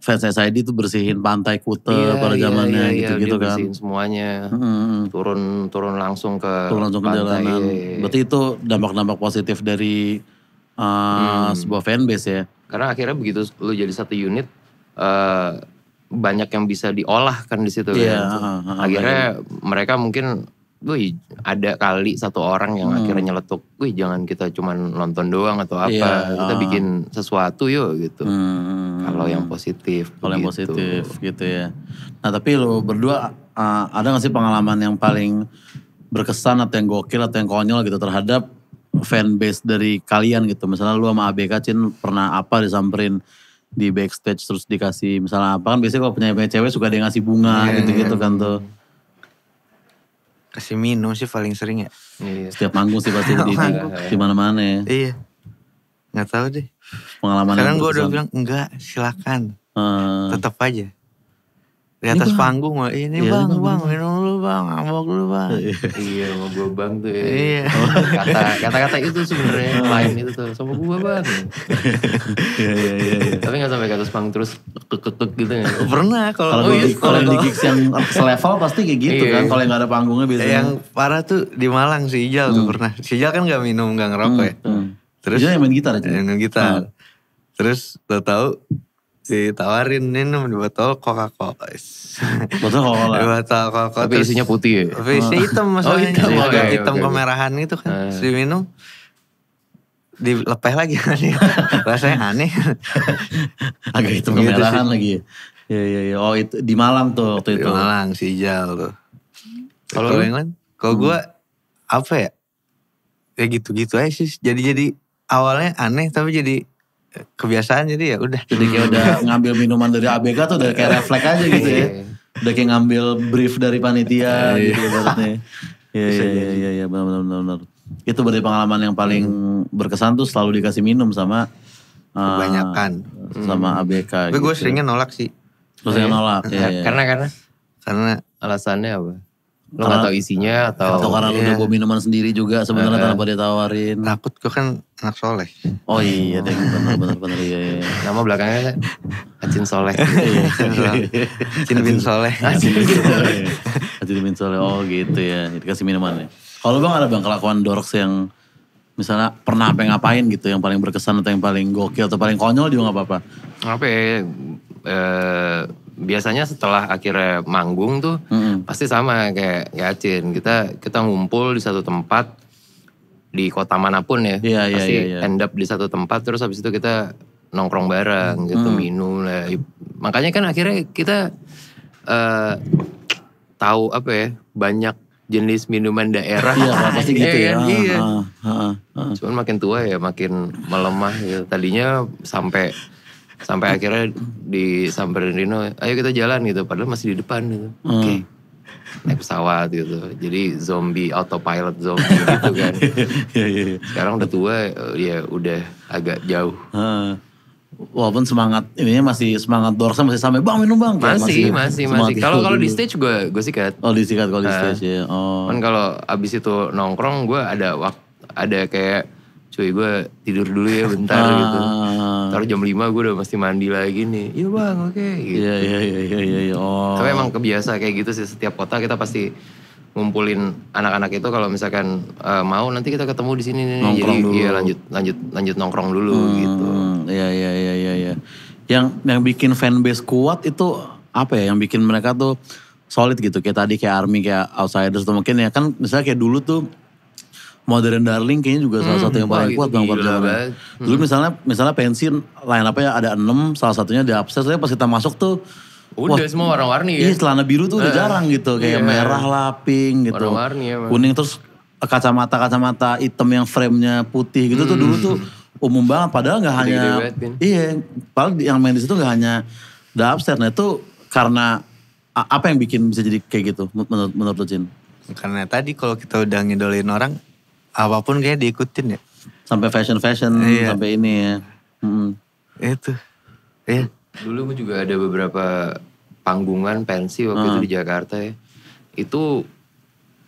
A: fans SID itu bersihin pantai Kute iya, pada iya, zamannya iya, iya, gitu-gitu iya, kan.
B: semuanya. Hmm. Turun turun langsung ke turun langsung pantai. ke jalanan. Iya, iya, Berarti itu dampak-dampak positif dari uh, hmm. sebuah fanbase ya. Karena akhirnya begitu lu jadi satu unit uh, banyak yang bisa diolah kan di situ yeah, kan. Uh, uh, akhirnya uh, mereka mungkin wih ada kali satu orang yang hmm. akhirnya nyeletuk, wih jangan kita cuman nonton doang atau apa, yeah, kita uh. bikin sesuatu yuk gitu. Hmm, hmm, hmm. Kalau yang positif. Kalau yang positif gitu ya. Nah tapi lo
A: berdua uh, ada gak sih pengalaman yang paling berkesan atau yang gokil atau yang konyol gitu terhadap fanbase dari kalian gitu. Misalnya lu sama ABK Cin pernah apa disamperin di backstage terus dikasih misalnya apa kan biasanya kalau punya cewek suka dia ngasih bunga iya, iya, gitu-gitu
C: iya. kan tuh kasih minum sih paling sering ya setiap manggung sih pasti di, di mana-mana ya iya nggak tahu deh pengalaman sekarang gue udah bilang enggak silakan hmm. Ah. tetap aja di atas ini wah panggung
B: ini bang bang,
C: bang minum bang, ngamuk lu bang. iya, iya sama gue bang tuh ya. Iya. Kata kata itu sebenarnya iya. lain itu
B: tuh sama gue bang. Iya, iya iya iya. Tapi nggak sampai kata spang terus kekekek gitu ya. Pernah kalau di, kalau di gigs yang selevel
A: pasti kayak gitu kan. Kalau nggak
B: ada panggungnya biasanya. Yang parah tuh di Malang si Ijal tuh hmm. pernah.
C: Si Ijal kan nggak minum nggak ngerokok hmm. ya. Hmm. Terus Ijal yang main gitar aja. Yang eh, main gitar. Ah. Terus tau tahu ditawarin nih di botol Coca-Cola. Botol
B: Coca-Cola. di botol Coca-Cola. Tapi isinya putih ya. Tapi isinya hitam masalahnya. Oh, hitam, okay, oh, okay, hitam okay,
C: kemerahan itu gitu kan. Uh. Eh. Terus diminum dilepeh lagi kan <laughs> rasanya aneh.
A: <laughs> agak hitam gitu kemerahan sih.
C: lagi ya. Iya iya iya. Oh itu di malam tuh waktu itu. Di Malang si Ijal tuh. Kalau yang lain, kalau gue hmm. apa ya? Ya gitu-gitu aja sih. Jadi jadi awalnya aneh tapi jadi kebiasaan jadi ya udah. Jadi kayak udah <laughs> ngambil minuman dari ABK tuh udah kayak refleks aja gitu ya. Iya. Udah kayak ngambil
A: brief dari panitia iya. gitu ibaratnya. <laughs> Iya, iya iya iya iya benar benar benar. benar. Itu berarti pengalaman yang paling hmm. berkesan tuh selalu dikasih minum sama uh, kebanyakan
B: sama hmm. ABK. Tapi gitu. gue seringnya
C: nolak sih.
A: Lo sering nolak. Iya. ya. Karena karena
B: karena alasannya apa? Lo gak tau isinya atau atau karena iya. lo udah bawa
A: minuman sendiri juga sebenarnya tanpa ditawarin.
C: tawarin. Takut gue kan anak soleh. Oh iya deh, benar benar benar iya, iya. iya.
A: Nama belakangnya Acin Soleh. Iya, iya. Acin bin Soleh. Acin bin Soleh. Acin bin Soleh. Oh gitu ya, dikasih minuman ya. Kalau bang ada bang kelakuan Dorks yang misalnya pernah apa ngapain gitu yang paling berkesan atau yang paling gokil atau paling konyol juga nggak
B: apa-apa apa ya? eh, biasanya setelah akhirnya manggung tuh mm -hmm. pasti sama kayak Yacin kita kita ngumpul di satu tempat di kota manapun ya yeah, iya, pasti yeah, yeah, yeah. end up di satu tempat terus habis itu kita nongkrong bareng gitu hmm. minum lah makanya kan akhirnya kita uh, tahu apa ya banyak jenis minuman daerah. Iya, pasti <laughs> gitu iya ya. Kan? Iya. Ah, ah, ah, Cuman makin tua ya makin melemah ya Tadinya sampai sampai akhirnya di samperin Rino, ayo kita jalan gitu. Padahal masih di depan gitu. Hmm. Oke. Okay naik pesawat gitu. Jadi zombie autopilot zombie <laughs> gitu kan. yeah, iya, iya. Sekarang udah tua ya udah agak jauh. Uh,
A: walaupun semangat ini masih semangat dorsa masih sampai bang minum bang masih masih masih masih kalau kalau di stage
B: gue gue sikat oh di sikat kalau di nah. stage uh, ya oh kan kalau abis itu nongkrong gue ada waktu ada kayak cuy gue tidur dulu ya bentar ah. gitu. Taruh jam 5 gue udah pasti mandi lagi nih. Iya bang, oke. Okay, gitu. Iya iya, iya iya iya iya. Oh. Tapi emang kebiasa kayak gitu sih setiap kota kita pasti ngumpulin anak-anak itu kalau misalkan uh, mau nanti kita ketemu di sini nih. Nongkrong Jadi, dulu. Iya lanjut lanjut lanjut nongkrong dulu hmm, gitu. Iya iya iya iya.
A: Ya. Yang yang bikin fanbase kuat itu apa ya? Yang bikin mereka tuh solid gitu kayak tadi kayak army kayak outsiders tuh mungkin ya kan misalnya kayak dulu tuh Modern Darling kayaknya juga salah hmm, satu yang paling kuat Bang Parjo. Dulu hmm. misalnya misalnya pensi lain apa ya ada enam salah satunya di upstairs saya pas kita masuk tuh Udah Wah, semua warna-warni ya. Iya celana biru tuh udah uh, jarang gitu. Kayak iya, merah lah, gitu. Warna-warni emang. Kuning terus kacamata-kacamata hitam yang framenya putih gitu hmm. tuh dulu tuh umum banget. Padahal gak hanya... Iya. Padahal yang main di situ gak hanya The Upstairs. Nah itu karena apa yang bikin
C: bisa jadi kayak gitu menurut, menurut Jin? Karena tadi kalau kita udah ngidolin orang apapun kayak diikutin ya.
B: Sampai fashion-fashion, iya. sampai ini ya. Hmm. Itu. Iya. Dulu gue juga ada beberapa panggungan pensi waktu hmm. itu mm. di Jakarta ya. Itu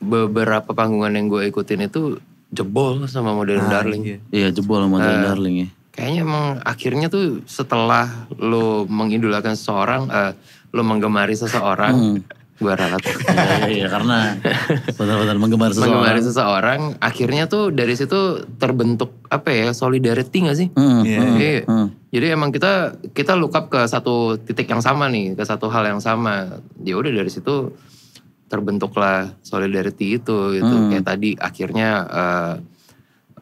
B: beberapa panggungan yang gue ikutin itu jebol sama Modern nah, Darling. Iya, iya jebol sama Modern uh, Darling ya. Kayaknya emang akhirnya tuh setelah lo mengidolakan seseorang, uh, lo menggemari seseorang, hmm gue ralat. <laughs> Iya, ya, karena benar-benar menggemar seseorang. Menggemari seseorang, akhirnya tuh dari situ terbentuk apa ya, solidarity gak sih? Hmm, yeah. Hmm, jadi, hmm. jadi emang kita kita look up ke satu titik yang sama nih, ke satu hal yang sama. Ya udah dari situ terbentuklah solidarity itu gitu. Hmm. Kayak tadi akhirnya uh,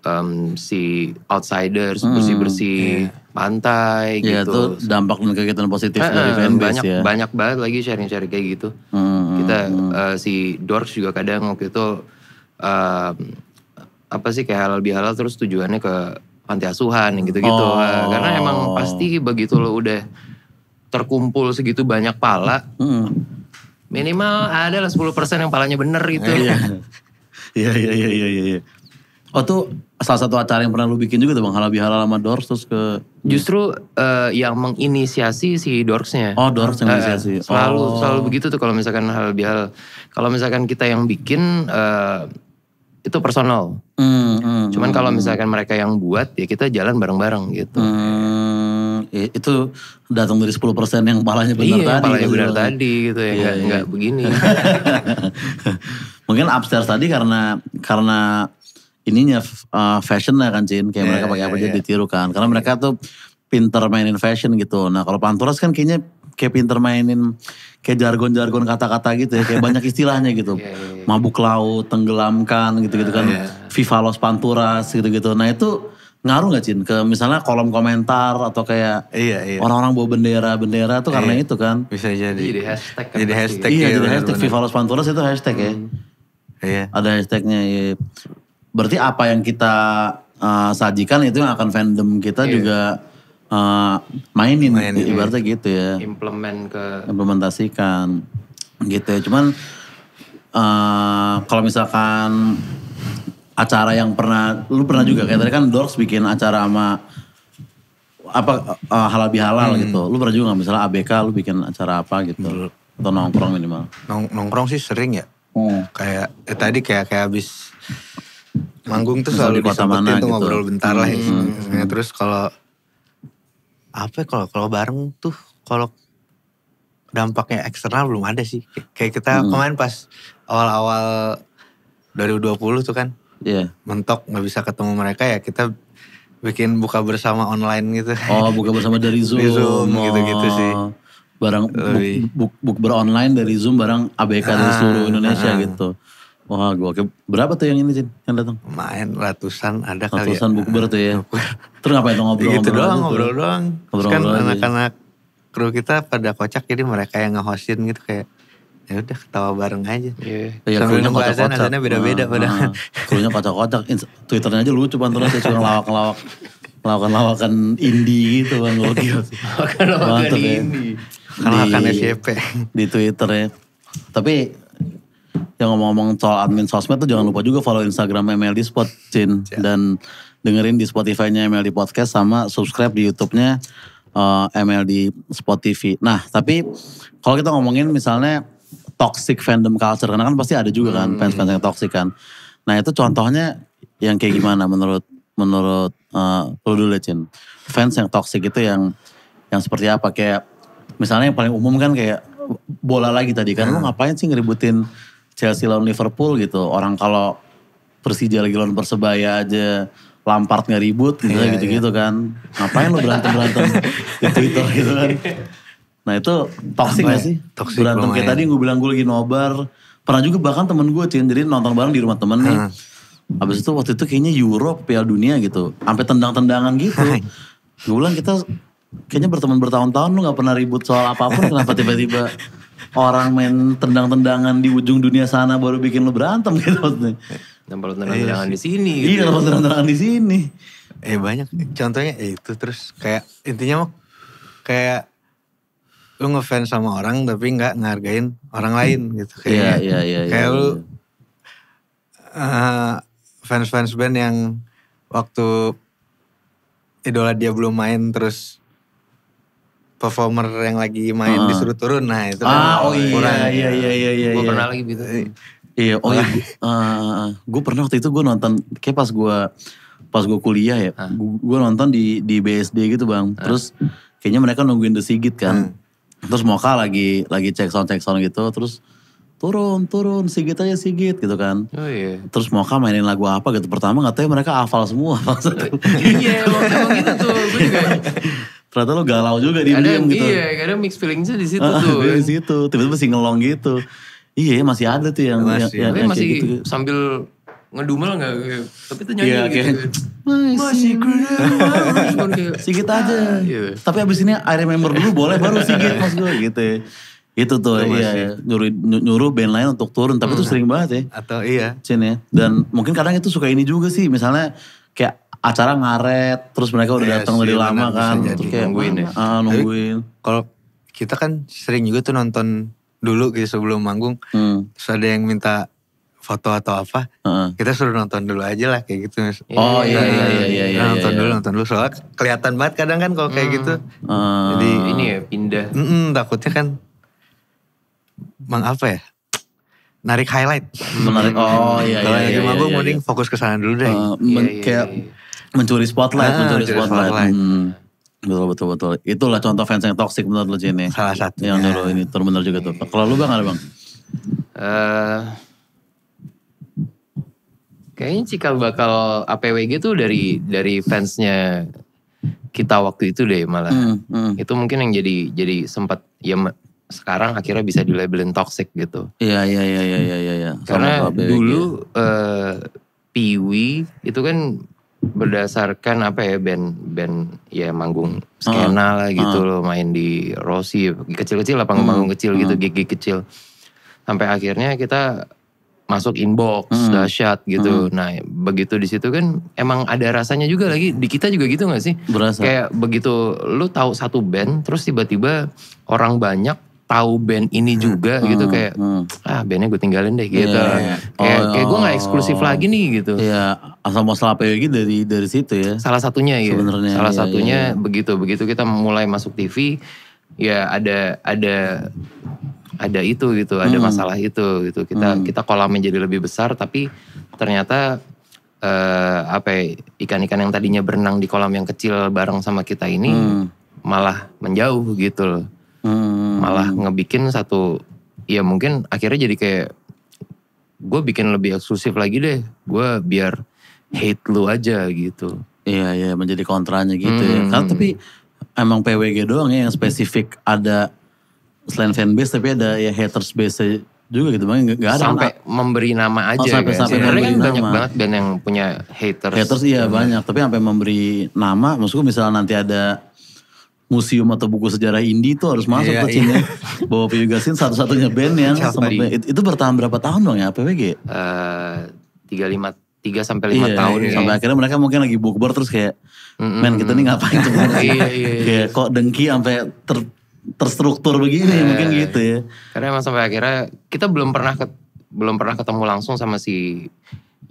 B: um, si outsiders bersih-bersih. Hmm, yeah pantai ya, gitu. itu dampak dan kegiatan positif eh, dari fanbase banyak, ya. Banyak banget lagi sharing-sharing kayak gitu. Hmm, Kita Uh, si Dorks juga kadang waktu itu uh, apa sih kayak halal bihalal terus tujuannya ke panti asuhan yang gitu-gitu. Oh. Nah, karena emang pasti begitu lo udah terkumpul segitu banyak pala, hmm. minimal ada lah persen yang palanya bener gitu. Iya. iya, iya, iya, iya, iya. Oh tuh salah satu acara yang pernah lo bikin juga tuh Bang Halal Bihalal sama Dors terus ke justru uh, yang menginisiasi si Dorksnya. Oh Dorks yang eh, menginisiasi. Uh, selalu oh. selalu begitu tuh kalau misalkan hal hal Kalau misalkan kita yang bikin uh, itu personal. Mm, mm, Cuman hmm, kalau hmm. misalkan mereka yang buat ya kita jalan bareng-bareng gitu. Mm, itu datang dari 10% yang palanya benar iya, tadi. palanya gitu. benar tadi gitu ya. Iya, enggak, iya. begini.
A: <laughs> Mungkin upstairs tadi karena karena ininya uh, lah kan Jin kayak yeah, mereka iya, pakai yeah, apa iya, aja yeah. ditirukan karena yeah. mereka iya. tuh pinter mainin fashion gitu nah kalau Panturas kan kayaknya kayak pinter mainin kayak jargon-jargon kata-kata gitu ya kayak <laughs> banyak istilahnya gitu yeah, yeah, yeah. mabuk laut tenggelamkan gitu-gitu kan yeah. Viva Los Panturas gitu-gitu nah itu ngaruh gak Jin ke misalnya kolom komentar atau kayak iya, iya. orang-orang bawa bendera bendera tuh karena itu kan bisa jadi jadi hashtag kan jadi hashtag iya, jadi hashtag bener. Viva Los Panturas itu hashtag ya. hmm. ya iya ada hashtagnya iya berarti apa yang kita uh, sajikan itu yang akan fandom kita yeah. juga uh, mainin, mainin iya. ibaratnya gitu ya. Implement ke implementasikan gitu ya. Cuman uh, kalau misalkan acara yang pernah lu pernah juga kayak tadi kan Dorks bikin acara sama apa uh, halal bihalal hmm. gitu. Lu pernah juga gak misalnya ABK lu bikin acara apa gitu. Atau nongkrong minimal. Nong
C: nongkrong sih sering ya. Hmm. Kayak eh, tadi kayak kayak habis manggung tuh selalu di kota mana tuh gitu. ngobrol bentar hmm, lah ya. Hmm. Terus kalau apa ya, kalau kalau bareng tuh kalau dampaknya eksternal belum ada sih. Kayak kita hmm. kemarin pas awal-awal 2020 tuh kan. Yeah. Mentok nggak bisa ketemu mereka ya kita bikin buka bersama online gitu. Oh, buka bersama dari Zoom. <laughs> Di Zoom oh. gitu-gitu sih. Barang buk, buk, buk beronline dari Zoom barang
A: ABK ah, dari seluruh Indonesia ah. ah. gitu. Wah, gua berapa tuh yang ini Cin yang datang? Main
C: ratusan ada ya. ratusan kali. Ratusan ya. bukber tuh ya. Terus ngapain tuh ngobrol? Itu doang, ngobrol, ngobrol doang. kan anak-anak kru kita pada kocak jadi mereka yang ngehostin gitu kayak ya udah ketawa bareng aja. Iya. Yeah. Sambil nunggu azan, azannya beda-beda pada. Kru nya
A: krunya kocak-kocak, Twitternya aja lucu banget terus yang lawak-lawak. Lawakan-lawakan indie gitu bang, gokil <laughs> Lawakan-lawakan ya. indie. Kan lawakan SCP. Di Twitter ya. Tapi yang ngomong-ngomong soal admin sosmed tuh jangan lupa juga follow Instagram MLD Spot, Cin. Dan dengerin di Spotify-nya MLD Podcast sama subscribe di YouTube-nya uh, eh, MLD Spot TV. Nah, tapi kalau kita ngomongin misalnya toxic fandom culture, karena kan pasti ada juga kan hmm. fans-fans yang toxic kan. Nah, itu contohnya yang kayak gimana menurut menurut uh, lu dulu Cin. Fans yang toxic itu yang yang seperti apa kayak misalnya yang paling umum kan kayak bola lagi tadi kan lu nah. ngapain sih ngeributin Chelsea lawan Liverpool gitu. Orang kalau Persija lagi lawan Persebaya aja Lampard nggak ribut gitu yeah, gitu, -gitu iya. kan. Ngapain lu berantem-berantem <laughs> di Twitter gitu kan. Nah itu toxic gak sih? Toxic berantem kayak tadi gue bilang gue lagi nobar. Pernah juga bahkan temen gue Cin, jadi nonton bareng di rumah temen nih. Habis itu waktu itu kayaknya Euro Piala Dunia gitu. Sampai tendang-tendangan gitu. Gue bilang kita kayaknya berteman bertahun-tahun lu gak pernah ribut soal apapun kenapa tiba-tiba orang main tendang-tendangan di ujung dunia sana baru bikin lo berantem gitu maksudnya. Dan perlu iya tendang-tendangan di sini. Gitu. Iya, perlu tendang-tendangan
C: di sini. Eh banyak contohnya itu terus kayak intinya mau kayak lu ngefans sama orang tapi nggak ngehargain orang lain gitu kayak yeah, yeah, yeah, iya, kayak yeah, lu uh, iya. eh, fans fans band yang waktu idola dia belum main terus performer yang lagi main uh. disuruh turun nah itu kan ah, oh iya, kurang iya iya iya iya, iya. gue pernah lagi gitu eh, iya oh iya uh, ah, gue pernah waktu itu gue nonton kayak pas
A: gue pas gue kuliah ya uh. Ah. gue nonton di di BSD gitu bang uh. terus kayaknya mereka nungguin The Sigit kan uh. terus Moka lagi lagi cek sound cek sound gitu terus turun turun sigit aja sigit gitu kan oh, iya. terus Moka mainin lagu apa gitu pertama nggak tahu ya mereka hafal semua <laughs> iya gitu tuh <laughs> ternyata lo galau juga di diam gitu. Iya,
B: kadang mix feelingnya di situ ah, tuh. di kan.
A: situ, tiba-tiba masih ngelong gitu. Iya, ya, masih ada tuh yang, masih, yang, yang, yang masih gitu.
B: sambil ngedumel nggak tapi tuh nyanyi yeah, gitu.
A: Kayak, masih Sigit aja. Yeah. Iya. Tapi abis ini I remember dulu boleh baru Sigit mas gue gitu ya. Itu tuh iya, nyuruh, nyuruh band lain untuk turun tapi hmm. tuh sering banget ya. Atau iya. Cin ya. Dan mungkin kadang itu suka ini juga sih misalnya
C: kayak acara
A: ngaret,
C: terus mereka udah yes, iya datang dari lama kan, jadi. terus kayak nungguin ya. Ah, nungguin. Kalau kita kan sering juga tuh nonton dulu gitu sebelum manggung, hmm. terus ada yang minta foto atau apa, uh-huh. kita suruh nonton dulu aja lah kayak gitu. Oh iya iya iya iya. iya, iya nonton dulu nonton dulu soalnya kelihatan banget kadang kan kalau hmm. kayak gitu. hmm. Jadi ini ya pindah. Mm-mm, takutnya kan, mang apa ya? Narik highlight. Menarik. Oh iya iya. Kalau lagi manggung mending fokus ke sana dulu deh. Uh, iya. kayak mencuri spotlight, ah, mencuri spotlight. spotlight.
A: Hmm. Betul betul betul. Itulah contoh fans yang toxic menurut lo ini ya. Salah satu. Yang dulu ini terbener juga tuh. Kalau lu bang ada bang?
B: Uh, kayaknya cikal bakal APWG tuh dari dari fansnya kita waktu itu deh malah. Hmm, hmm. Itu mungkin yang jadi jadi sempat ya sekarang akhirnya bisa di labelin toxic gitu. Iya iya iya iya iya iya. iya. Karena dulu uh, eh, Piwi itu kan berdasarkan apa ya band-band ya manggung ah, skena lah ah. gitu uh. loh main di Rossi kecil-kecil lah panggung-panggung hmm, kecil gitu hmm. gigi kecil sampai akhirnya kita masuk inbox hmm. dahsyat gitu. Nah, begitu di situ kan emang ada rasanya juga lagi di kita juga gitu nggak sih? Berasa. Kayak begitu lu tahu satu band terus tiba-tiba orang banyak tahu band ini hmm. juga gitu, hmm, gitu kayak hmm. ah bandnya gue tinggalin deh iya, gitu yeah, yeah. kayak, oh, kayak gue nggak oh. eksklusif oh, lagi nih gitu ya yeah. asal masalah lagi dari dari situ ya salah satunya ya Sebenernya, salah yeah, satunya yeah, yeah. begitu begitu kita mulai masuk TV ya ada ada ada itu gitu ada hmm. masalah itu gitu kita hmm. kita kolam menjadi lebih besar tapi ternyata eh, apa ya, ikan-ikan yang tadinya berenang di kolam yang kecil bareng sama kita ini hmm. malah menjauh gitu loh Hmm. Malah ngebikin satu ya mungkin akhirnya jadi kayak gue bikin lebih eksklusif lagi deh. Gue biar hate lu aja gitu. Iya iya menjadi kontranya gitu ya. hmm. ya. Karena tapi emang PWG
A: doang ya yang spesifik ada selain fanbase tapi ada ya haters base juga
B: gitu bang nggak ada sampai anak. memberi nama oh, aja oh, sampai, kan sampai memberi kan nama. banyak banget band yang punya haters haters iya hmm. banyak
A: tapi sampai memberi nama maksudku misalnya nanti ada museum atau buku sejarah indie itu harus masuk ke iya, sini. Iya. Ya. Bawa Yeah. Bahwa Piyugasin satu-satunya <laughs> band yang sama Itu, bertahan berapa tahun dong ya PWG? Eh, tiga uh, lima tiga sampai lima iya, tahun iya. sampai akhirnya mereka mungkin lagi bukber terus kayak mm -mm. men kita nih ngapain tuh <laughs> iya, iya, kayak kok dengki
B: sampai ter, terstruktur begini yeah. mungkin gitu ya karena emang sampai akhirnya kita belum pernah ke, belum pernah ketemu langsung sama si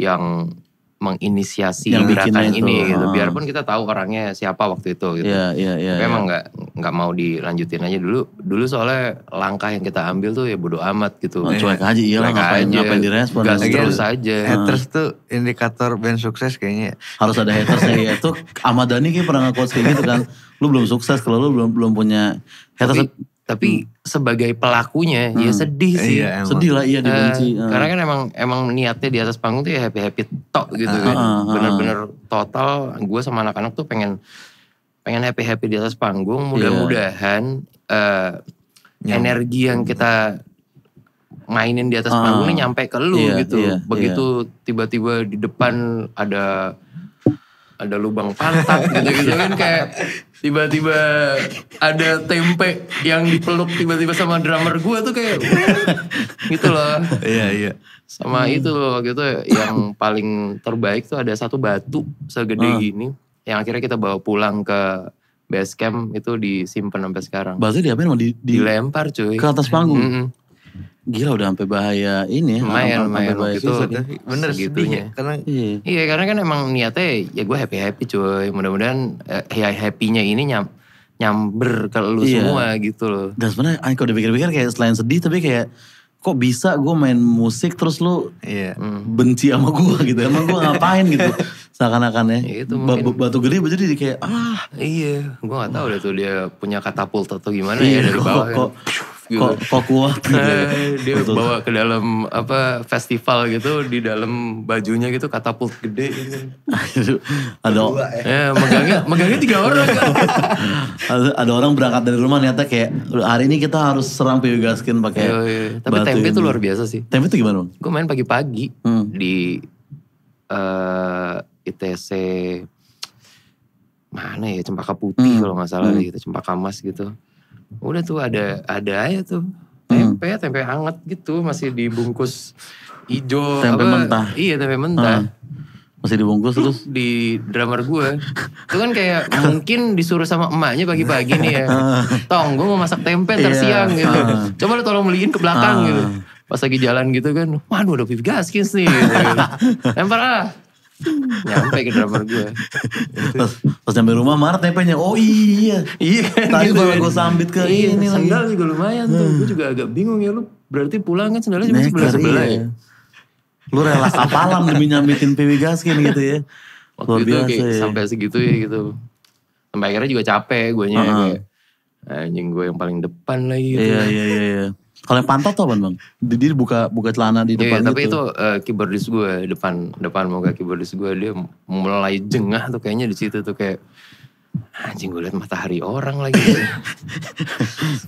B: yang menginisiasi yang gerakan ini gitu. gitu. Biarpun kita tahu orangnya siapa waktu itu gitu. Iya, iya, iya. Tapi iya. emang nggak nggak mau dilanjutin aja dulu. Dulu soalnya langkah yang kita ambil tuh ya bodo amat gitu. Oh, cuek iya. aja iya ngapain, aja, ngapain direspon. Gas terus aja. Haters
C: tuh indikator band sukses kayaknya.
A: Harus ada haters ya. Itu
C: Ahmad Dhani kayak pernah nge-quotes kayak gitu kan. Lu belum sukses kalau lu belum
B: belum punya haters. Tapi, tapi hmm. sebagai pelakunya ya hmm. ya sedih sih. Iya, sedih lah iya dibenci. Eh, uh, eh. Karena kan emang emang niatnya di atas panggung tuh ya happy happy tok gitu uh, kan. Bener-bener uh, uh. total gue sama anak-anak tuh pengen pengen happy happy di atas panggung. Mudah-mudahan yeah. uh, energi yang hmm. kita mainin di atas uh, ah. panggung ini nyampe ke lu yeah, gitu. Yeah, Begitu iya. tiba-tiba yeah. di depan ada ada lubang pantat <laughs> gitu-gitu kan kayak tiba-tiba ada tempe yang dipeluk tiba-tiba sama drummer gue tuh kayak gitu loh. Iya iya. Sama hmm. itu loh gitu yang paling terbaik tuh ada satu batu segede uh. gini yang akhirnya kita bawa pulang ke base camp itu disimpan sampai sekarang. Batu diapain mau di, di dilempar cuy. Ke atas panggung. Mm -hmm. Gila udah sampai bahaya ini ya. Lumayan, lumayan bahaya itu. Bener gitu sedihnya. Karena, iya. iya karena kan emang niatnya ya gue happy-happy cuy. Mudah-mudahan eh, ya happy-nya ini nyam, nyamber ke lu iya. semua
A: gitu loh. Dan sebenarnya kalau dipikir-pikir kayak selain sedih tapi kayak kok bisa gue main musik terus lu iya. Hmm. benci sama gue gitu. Emang gue ngapain gitu <laughs> seakan-akan ya. Itu mungkin. batu gede jadi kayak ah.
B: Iya gue gak tahu deh tuh dia punya katapult atau gimana iya, ya dari bawah. Ya. Kok, kan. kok gitu. kuat gitu. Nah, ya? dia Betul. bawa ke dalam apa festival gitu di dalam bajunya gitu katapult gede gitu. ada ya. ya megangnya megangnya tiga orang ada, ada orang
A: berangkat dari rumah ternyata kayak hari ini kita harus serang PU pakai. Iya, iya. Tapi tempe itu luar
B: biasa sih. Tempe itu gimana? Gue main pagi-pagi hmm. di uh, eh, ITC mana ya cempaka putih hmm. kalau nggak salah hmm. gitu cempaka emas gitu udah tuh ada ada aja tuh hmm. tempe hmm. tempe hangat gitu masih dibungkus hijau tempe apa, mentah iya tempe mentah hmm. Masih dibungkus terus? Di drummer gue. Itu kan kayak <laughs> mungkin disuruh sama emaknya pagi-pagi nih ya. <laughs> Ah. Tong, gue mau masak tempe ntar iya. siang gitu. Ah. Coba lu tolong beliin ke belakang ah. gitu. Pas lagi jalan gitu kan, waduh ada pipi Gaskins nih. Gitu. <laughs> Lempar ah, <laughs> nyampe ke drummer
A: gue <laughs> pas, pas nyampe rumah marah tempenya oh
B: iya iya kan tadi gitu, baru kan. gue sambit ke iya, ini sandal lagi. juga lumayan tuh gue hmm. juga agak bingung ya lu berarti pulang kan sandalnya cuma sebelah sebelah iya. ya
A: lu rela kapalam demi nyambitin PW Gaskin gitu ya <laughs> waktu itu biasa, kayak ya. sampai segitu ya
B: gitu sampai akhirnya juga capek gue nya uh -huh. kayak anjing gue yang paling depan lagi gitu iya kan. iya iya, iya. Kalau yang pantat
A: tuh apa bang? Dia buka
B: buka celana di iya, depan yeah, tapi gitu. itu uh, eh, keyboardis gue depan depan muka keyboardis gue dia mulai jengah tuh kayaknya di situ tuh kayak anjing gue liat matahari orang lagi. <laughs>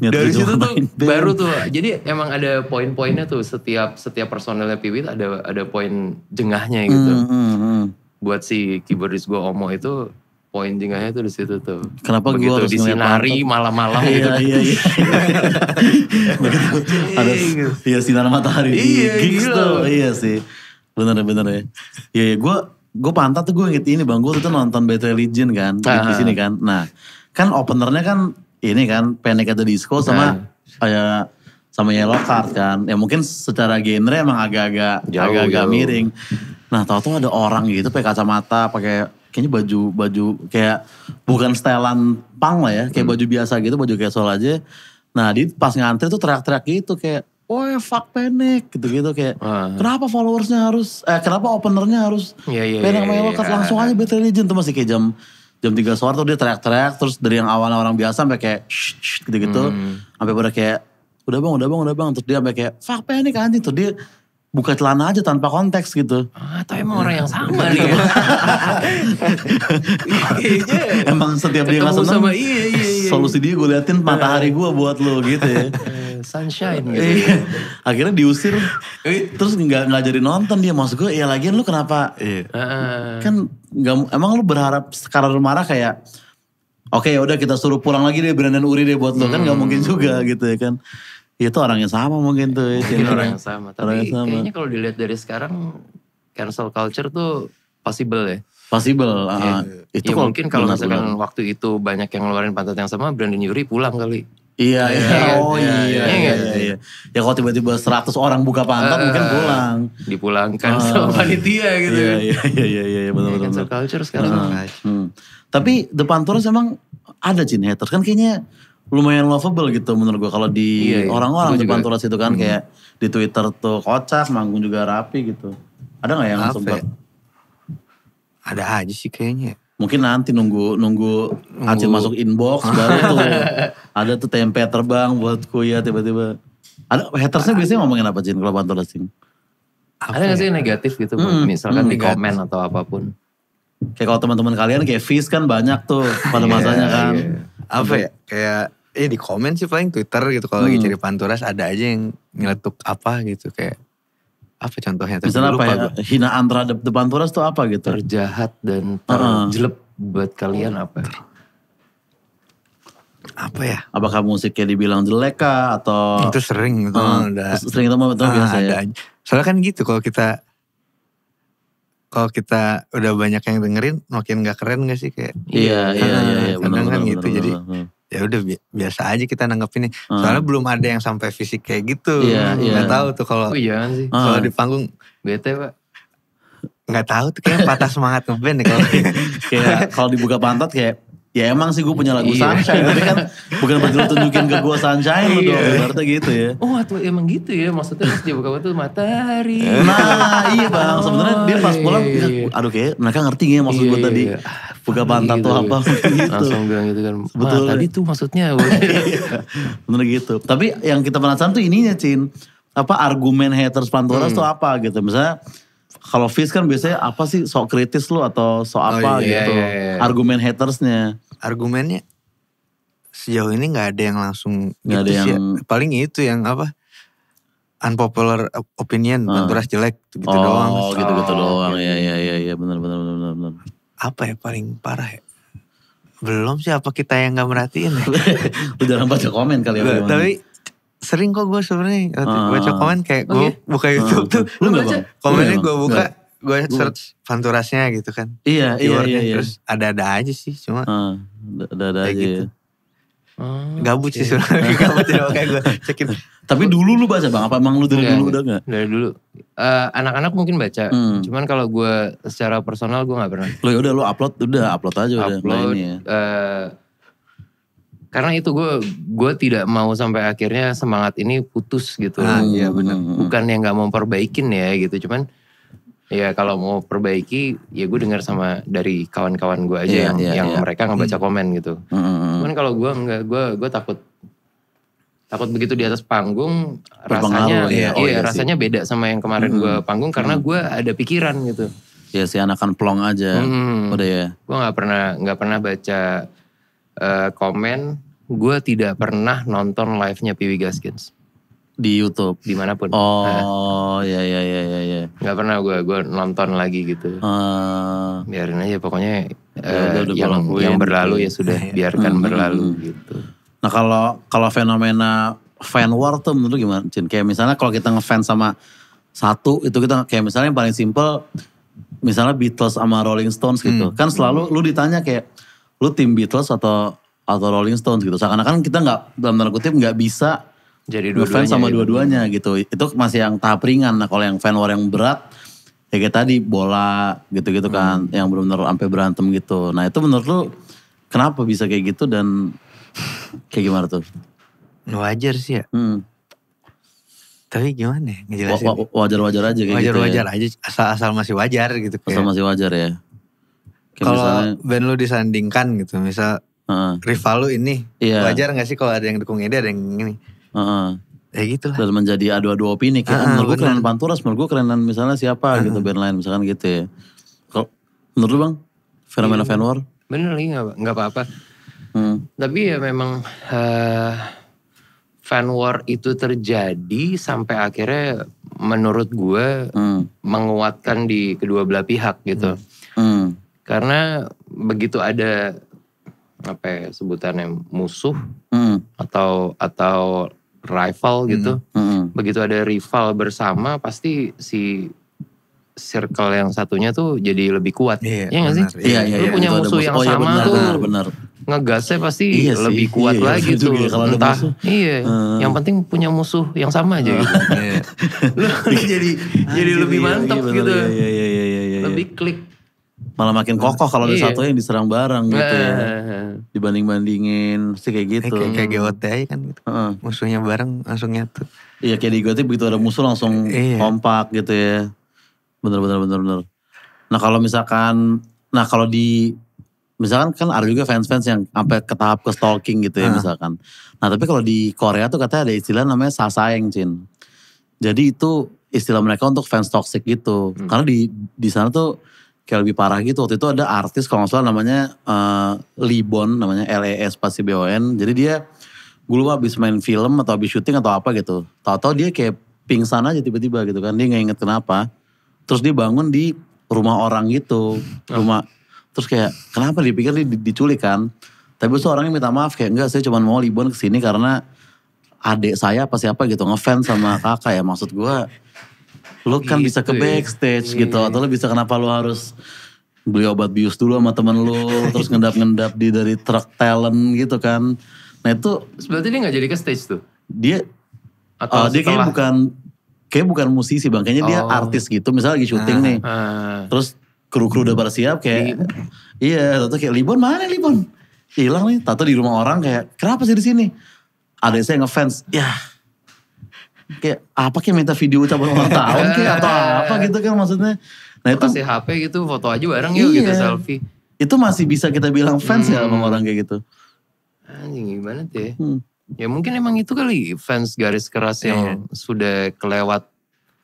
B: Dari situ tuh baru tuh jadi emang ada poin-poinnya tuh setiap setiap personelnya Piwit ada ada poin jengahnya gitu. Mm, hmm, Buat si keyboardis gue Omo itu pointingannya tuh di situ tuh. Kenapa gue harus disinari malam-malam iya, gitu? Iya iya. Harus <laughs> iya, gitu. iya sinar matahari.
A: Iya gigs tuh. Iya sih. Bener bener ya. Iya ya gue gue pantat tuh gue inget ini bang gue tuh nonton Battle Legion kan di sini kan. Nah kan openernya kan ini kan Panic at the Disco sama kayak sama Yellow Card kan. Ya mungkin secara genre emang agak-agak agak-agak miring. Nah, tau tuh ada orang gitu pakai kacamata, pakai kayaknya baju baju kayak bukan setelan pang lah ya, kayak hmm. baju biasa gitu, baju casual aja. Nah, di pas ngantri tuh teriak-teriak gitu kayak Woi oh ya, fuck panic gitu-gitu kayak hmm. kenapa followersnya harus eh kenapa openernya harus yeah, yeah, panic yeah, yeah, yeah, yeah. langsung aja Bad legend tuh masih kayak jam jam tiga sore tuh dia teriak-teriak terus dari yang awalnya orang biasa sampai kayak gitu-gitu hmm. sampai pada kayak udah bang udah bang udah bang terus dia sampai kayak fuck panic anjing tuh dia buka celana aja tanpa konteks gitu. Ah,
B: Atau emang orang yang sama gitu. nih. Kayaknya iya. emang setiap dia ngasih sama, iya, iya, iya. solusi dia
A: gue liatin matahari gue buat lo gitu ya. Eh,
B: sunshine gitu. Iya.
A: Akhirnya diusir, eh. terus nggak ngajarin nonton dia. Maksud gue, ya lagian lu kenapa? Iya. Kan gak, emang lu berharap sekarang marah kayak, oke okay, ya udah kita suruh pulang lagi deh Brandon Uri deh buat lo. Kan nggak hmm. mungkin juga gitu ya kan. Itu orang yang sama mungkin tuh. Mungkin <laughs> orang yang sama. Tapi orang yang sama. kayaknya
B: kalau dilihat dari sekarang cancel culture tuh possible ya. Possible. Uh, Itu ya, mungkin kalau misalkan pulang. waktu itu banyak yang ngeluarin pantat yang sama, Brandon Yuri pulang kali. Iya, iya, iya, iya. oh iya, iya, iya, iya, iya. Ya kalau tiba-tiba 100 orang buka
A: pantat uh, mungkin pulang. Dipulangkan uh, sama panitia gitu. Iya, iya, iya, iya, iya betul, betul, Cancel culture sekarang. Uh, hmm. Tapi depan terus emang ada Jin haters kan kayaknya lumayan lovable gitu menurut gue kalau di iya, iya. orang-orang di pantulas itu kan hmm. kayak di Twitter tuh kocak, manggung juga rapi gitu. Ada nggak yang Apa sempet? Ya? Ada aja sih kayaknya. Mungkin nanti nunggu nunggu, nunggu. masuk inbox baru tuh <laughs> ada tuh tempe terbang buat kuya tiba-tiba. Ada hatersnya biasanya ngomongin apa sih kalau pantulas ini? ada nggak sih ya? negatif gitu hmm, misalkan hmm, di komen atau apapun?
C: Kayak kalau teman-teman kalian kayak fish kan banyak tuh pada iya, masanya iya. kan. yeah apa hmm. ya kayak ya di komen sih paling Twitter gitu kalau hmm. lagi cari panturas ada aja yang ngeletuk apa gitu kayak apa contohnya terus apa ya, gua. hinaan terhadap The Panturas tuh apa gitu terjahat
A: dan terjelek uh. buat kalian apa apa ya apakah musiknya dibilang jelek kah atau itu sering itu uh, udah sering itu mah uh, biasa ya
C: soalnya kan gitu kalau kita kalau kita udah banyak yang dengerin makin gak keren gak sih kayak iya iya iya, iya, kadang kan gitu jadi hmm. ya udah bi biasa aja kita nanggepinnya hmm. soalnya belum ada yang sampai fisik kayak gitu iya, iya. yeah. tahu tuh kalau oh, iya kan sih kalau hmm. di panggung bete pak nggak tahu tuh kayak patah semangat ngeband nih kalau <laughs> kayak kalau dibuka pantat kayak Ya emang sih gue punya
A: lagu iya. Sunshine, tapi kan bukan berarti lo tunjukin ke gue Sunshine lu dong, iya. berarti gitu ya.
B: Oh atau emang gitu ya, maksudnya pas dia buka tuh matahari. Nah
A: iya bang, oh, sebenarnya dia pas pulang, iya, iya. aduh kayak mereka ngerti gak ya maksud iya, gue tadi. Iya. Buka bantan gitu, tuh ya. apa <laughs> gitu. Langsung bilang gitu kan, Betul. tadi
B: tuh maksudnya. <laughs>
A: Iya. Bener gitu, tapi yang kita penasaran tuh ininya Cin. Apa argumen haters Pantoras hmm. tuh apa gitu, misalnya kalau Fizz kan biasanya apa sih sok kritis lu atau sok oh, apa oh, iya, gitu. Iya, iya. Argumen
C: hatersnya argumennya sejauh ini nggak ada yang langsung gak gitu ada sih. Ya. Yang... Paling itu yang apa? unpopular opinion, uh. Panturas jelek gitu oh, doang. Oh, gitu-gitu oh, doang. ya ya iya, ya, benar benar benar benar. Apa ya paling parah ya? Belum sih apa kita yang nggak merhatiin ya? <laughs> udah Lu baca komen kali ya. Tapi sering kok gue sebenarnya uh, baca komen kayak gue okay. Oh, buka ah, YouTube tuh. Lu baca? Komennya gue buka, gue search Panturasnya gitu kan. Iya, iya, iya, iya. Terus ada-ada aja sih cuma. Uh ada-ada aja gitu. Ya.
B: Oh, gabut sih sebenarnya <laughs> gabut gue cekin. Tapi dulu lu baca bang, apa emang lu dari enggak, iya, dulu udah gak? Dari dulu, anak eh, anak-anak mungkin baca, hmm. cuman kalau gue secara personal gue gak pernah. Lo ya udah lu upload, udah upload aja udah. Upload, ya. uh, karena itu gue gue tidak mau sampai akhirnya semangat ini putus gitu. Ah, iya benar. Hmm. Bukan yang nggak mau perbaikin ya gitu, cuman Iya kalau mau perbaiki ya gue dengar sama dari kawan-kawan gue aja yeah, yang yeah, yang yeah. mereka ngebaca hmm. komen gitu. Hmm, hmm, hmm. Cuman kalau gue nggak gue gue takut takut begitu di atas panggung rasanya ya. oh, iya, iya rasanya beda sama yang kemarin hmm. gue hmm. panggung karena hmm. gue ada pikiran gitu. Ya si anakan plong aja hmm. udah ya. Gue nggak pernah nggak pernah baca uh, komen. Gue tidak pernah nonton live-nya Piwi Gaskins di YouTube dimanapun. Oh, <laughs> iya iya iya iya. ya Gak pernah gue gue nonton lagi gitu. Uh, Biarin aja pokoknya ya, uh, yang yang berlalu ya sudah ya. <laughs> biarkan hmm, berlalu gitu.
A: Nah kalau kalau fenomena fan war tuh menurut gimana Cin? Kayak misalnya kalau kita ngefans sama satu itu kita kayak misalnya yang paling simple misalnya Beatles sama Rolling Stones gitu. Hmm. Kan selalu lu ditanya kayak lu tim Beatles atau atau Rolling Stones gitu. Seakan-akan kita nggak dalam tanda kutip nggak bisa jadi dua fans sama gitu. dua-duanya gitu. Itu masih yang tahap ringan. Nah kalau yang fan war yang berat ya kayak tadi bola gitu-gitu hmm. kan yang benar-benar sampai berantem gitu. Nah itu menurut lu kenapa bisa kayak gitu dan kayak gimana tuh?
C: Wajar sih ya. Hmm. Tapi gimana ya ngejelasin? Wajar-wajar aja kayak wajar, gitu ya. Wajar-wajar aja asal-asal masih wajar gitu. Kayak. Asal masih
A: wajar ya. Kalau
C: band lu disandingkan gitu misal -uh. rival lu ini yeah. wajar gak sih kalau ada yang dukung ini ada yang ini? Uh, ya gitu lah. Dan menjadi adu-adu opini kayak ah, menurut
A: gue kerenan Panturas, menurut gue kerenan misalnya siapa ah, gitu ah. band lain misalkan gitu ya. Kalau menurut lu Bang fenomena iya, fan war?
B: Bener lagi gak apa-apa. Hmm. Tapi ya memang uh, eh, fan war itu terjadi sampai akhirnya menurut gue hmm. menguatkan di kedua belah pihak gitu. Hmm. Karena begitu ada apa ya, sebutannya musuh hmm. atau atau rival gitu. Mm -hmm. Begitu ada rival bersama pasti si circle yang satunya tuh jadi lebih kuat. Iya yeah, gak sih? Iya, iya, Lu iya. punya musuh yang oh, iya, sama benar, tuh benar, benar. ngegasnya pasti iya sih, lebih kuat iya, iya lagi iya, tuh. Iya, kalau Entah, musuh, iya. Uh, yang penting punya musuh yang sama aja uh, gitu.
A: <laughs> Lu jadi jadi lebih mantap iya, gitu. Iya, Iya, iya, iya, iya, iya, lebih klik malah makin kokoh kalau ada iya. satu yang diserang bareng gitu ya. Dibanding bandingin sih kayak gitu. Kayak, kayak GOT aja kan gitu. Uh. Musuhnya bareng langsung nyatu. Iya kayak di GOT begitu ada musuh langsung iya. kompak gitu ya. Bener bener bener bener. Nah kalau misalkan, nah kalau di misalkan kan ada juga fans-fans yang sampai ke tahap ke stalking gitu ya uh. misalkan. Nah tapi kalau di Korea tuh katanya ada istilah namanya sasaeng Cin. Jadi itu istilah mereka untuk fans toxic gitu. Hmm. Karena di di sana tuh kayak lebih parah gitu waktu itu ada artis kalau nggak salah namanya uh, eh, Libon namanya L E S pasti B O N jadi dia gue lupa habis main film atau habis syuting atau apa gitu tahu-tahu dia kayak pingsan aja tiba-tiba gitu kan dia nggak inget kenapa terus dia bangun di rumah orang gitu ah. rumah terus kayak kenapa dipikir dia diculik kan tapi itu orangnya minta maaf kayak enggak saya cuma mau Libon kesini karena adik saya apa siapa gitu ngefans sama kakak ya maksud gue lo kan gitu bisa ke gitu ya. backstage ya. gitu atau lo bisa kenapa lo harus beli obat bius dulu sama temen lo <laughs> terus ngendap-ngendap di dari truk talent gitu kan nah itu
B: sebetulnya dia nggak jadi ke stage tuh
A: dia atau uh, dia kayak bukan kayak bukan musisi bang kayaknya oh. dia artis gitu misalnya lagi syuting ah, nih ah. terus kru-kru udah pada siap kayak Lib iya tato kayak Libon mana Libon hilang nih tato di rumah orang kayak kenapa sih di sini ada saya ngefans ya kayak apa kayak minta video ucapan ulang <laughs> tahun kayak atau apa gitu kan maksudnya.
B: Nah itu kasih HP gitu foto aja bareng yuk iya, gitu selfie. Itu masih bisa kita bilang fans ya sama hmm. orang kayak gitu. Anjing gimana tuh hmm. ya? mungkin emang itu kali fans garis keras yang iya. sudah kelewat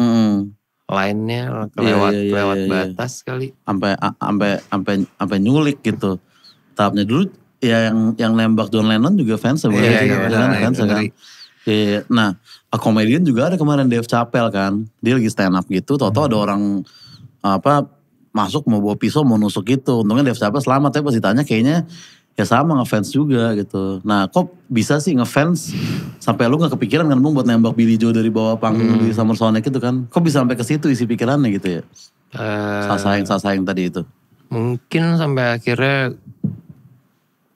B: hmm. lainnya iya, iya, kelewat kelewat batas kali. Sampai sampai sampai
A: sampai nyulik gitu. Tahapnya dulu ya yang yang nembak John Lennon juga fans sebenarnya. Yeah, ya kan. Iya, nah komedian juga ada kemarin Dave Chapel kan. Dia lagi stand up gitu, toto hmm. ada orang apa masuk mau bawa pisau mau nusuk gitu. Untungnya Dave Chapel selamat ya pas ditanya kayaknya ya sama ngefans juga gitu. Nah kok bisa sih ngefans sampai lu nggak kepikiran kan buat nembak Billy Joe dari bawah panggung hmm. di Summer Sonic itu kan?
B: Kok bisa sampai ke situ isi pikirannya gitu ya? Uh, eh, sasaing sasaing tadi itu. Mungkin sampai akhirnya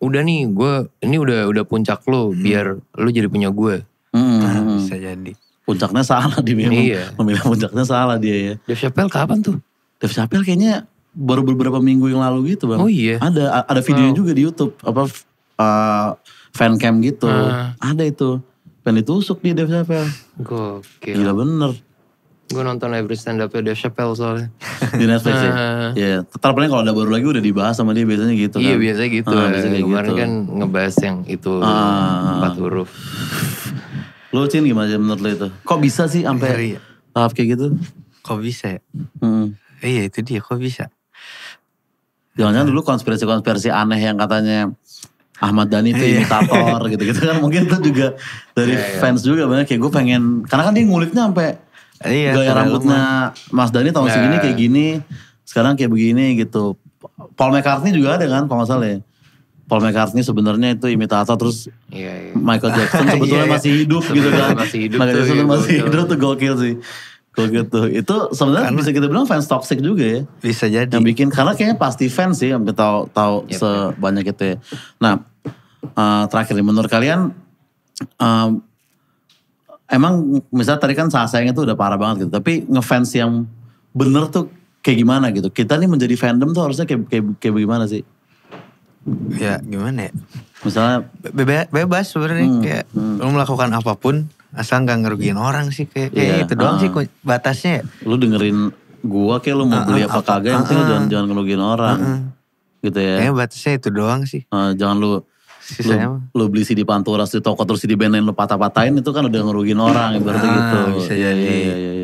B: udah nih gue ini udah udah puncak lo hmm. biar lo jadi punya gue. Hmm jadi. Puncaknya salah dia memang. Iya. Memilih
A: puncaknya salah dia ya. Dave Chappelle kapan tuh? Dave Chappelle kayaknya baru beberapa minggu yang lalu gitu bang. Oh iya. Ada ada videonya oh. juga di YouTube apa uh, cam gitu. Uh.
B: Ada itu. Pengen ditusuk dia Dave Chappelle. Gokil. Gila bener. Gue nonton every stand up Dave Chappelle soalnya. <laughs> di Netflix ya? Ah. Iya. Yeah. Terpaling kalau ada baru lagi udah dibahas sama dia biasanya gitu iya, kan. Iya biasanya gitu. Uh, biasanya Kemarin gitu. kan ngebahas yang itu. Uh. Empat
A: huruf. Lu Cin gimana menurut lo itu? Kok bisa sih sampai iya, iya. tahap kayak gitu? Kok bisa ya? Hmm. Iya itu dia, kok bisa? Jangan-jangan dulu konspirasi-konspirasi aneh yang katanya Ahmad Dhani itu iya. imitator <laughs> gitu-gitu kan mungkin itu juga dari yeah, fans yeah. juga banyak kayak gue pengen karena kan dia ngulitnya sampai iya, gaya rambutnya rumah. Mas Dhani tahun yeah. segini kayak gini sekarang kayak begini gitu Paul McCartney juga ada kan kalau nggak salah ya Paul McCartney sebenarnya itu imitator terus iya, iya. Michael Jackson sebetulnya <laughs> iya, iya, masih hidup gitu kan. Masih hidup Michael Jackson tuh, iya, masih hidup tuh gokil sih. Gokil gitu. Itu sebenarnya bisa kita bilang fans toxic juga ya. Bisa jadi. Yang bikin karena kayaknya pasti fans sih yang tahu tahu yep. sebanyak itu ya. Nah, uh, terakhir nih menurut kalian uh, emang misalnya tadi kan sayangnya tuh udah parah banget gitu. Tapi ngefans yang bener tuh kayak gimana gitu. Kita nih menjadi fandom tuh harusnya kayak kayak,
C: kayak gimana sih? ya gimana ya misalnya Bebe bebas sebenarnya hmm, kayak hmm. lu melakukan apapun asal nggak ngerugiin orang sih kayak, kayak yeah. itu doang uh, sih hmm. batasnya ya.
A: lu dengerin gua kayak lu mau uh, beli uh, apa uh, kagak uh, yang penting uh, jangan jangan ngerugiin orang uh, uh. gitu ya kayaknya batasnya itu doang sih uh, jangan lu Sisanya lu, lu beli CD Panturas di toko terus CD Benen lu patah-patahin itu kan udah ngerugiin orang ibaratnya gitu. Bisa iya, jadi. Iya,
C: iya, iya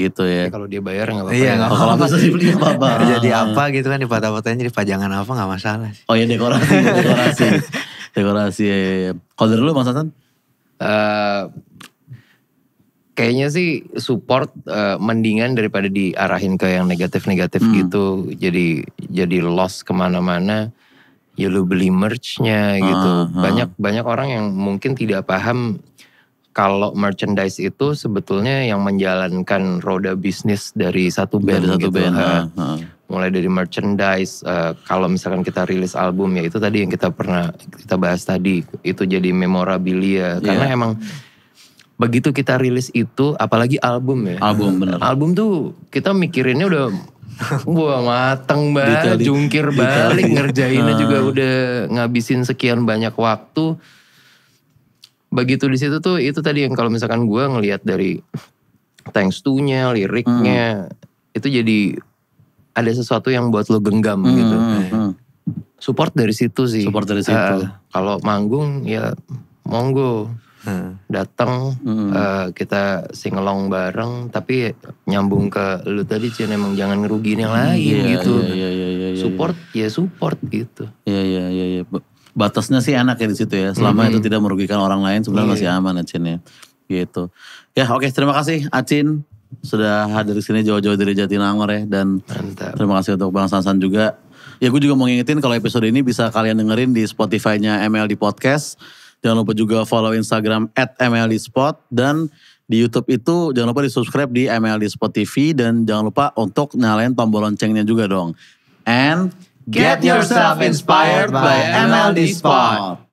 C: gitu ya. Iya, kalau dia bayar nggak apa-apa. Iya, ya. apa-apa. kalau <laughs> beli apa-apa. <laughs> jadi apa gitu kan di dipatah patahnya jadi pajangan apa nggak masalah sih.
B: Oh iya dekorasi, <laughs> dekorasi. dekorasi ya, ya. Kalau dari lu Mas Hasan? Uh, kayaknya sih support uh, mendingan daripada diarahin ke yang negatif-negatif hmm. gitu. Jadi jadi loss kemana-mana. Ya lu beli merchnya uh, gitu. Uh. Banyak banyak orang yang mungkin tidak paham kalau merchandise itu sebetulnya yang menjalankan roda bisnis dari satu band dari satu gitu. Band, ha. Ha. Mulai dari merchandise, uh, kalau misalkan kita rilis album ya itu tadi yang kita pernah kita bahas tadi itu jadi memorabilia yeah. karena emang begitu kita rilis itu apalagi album ya album bener album tuh kita mikirinnya udah Wah mateng banget, jungkir balik, ngerjainnya juga udah ngabisin sekian banyak waktu begitu di situ tuh itu tadi yang kalau misalkan gue ngelihat dari thanks to-nya, liriknya hmm. itu jadi ada sesuatu yang buat lo genggam hmm, gitu. Hmm. hmm. Support dari situ sih. Support dari situ. Uh, kalau manggung ya monggo hmm. datang hmm. Uh, kita singelong bareng tapi nyambung ke lu tadi sih emang jangan ngerugiin yang lain yeah, gitu. Yeah, yeah, yeah, yeah, iya. support yeah. ya support gitu. ya yeah, ya yeah, iya yeah, yeah. Iya batasnya sih enak ya di situ ya. Selama mm-hmm. itu tidak
A: merugikan orang lain sebenarnya yeah. masih iya. aman Acin ya. Gitu. Ya oke okay, terima kasih Acin sudah hadir di sini jauh-jauh dari Jatinangor ya dan Mantap. terima kasih untuk Bang Sansan juga. Ya gue juga mau ngingetin kalau episode ini bisa kalian dengerin di Spotify-nya MLD Podcast. Jangan lupa juga follow Instagram at MLD Spot dan di YouTube itu jangan lupa di subscribe di MLD Spot TV dan jangan lupa untuk nyalain tombol loncengnya juga dong. And
C: Get yourself inspired by MLD Spot.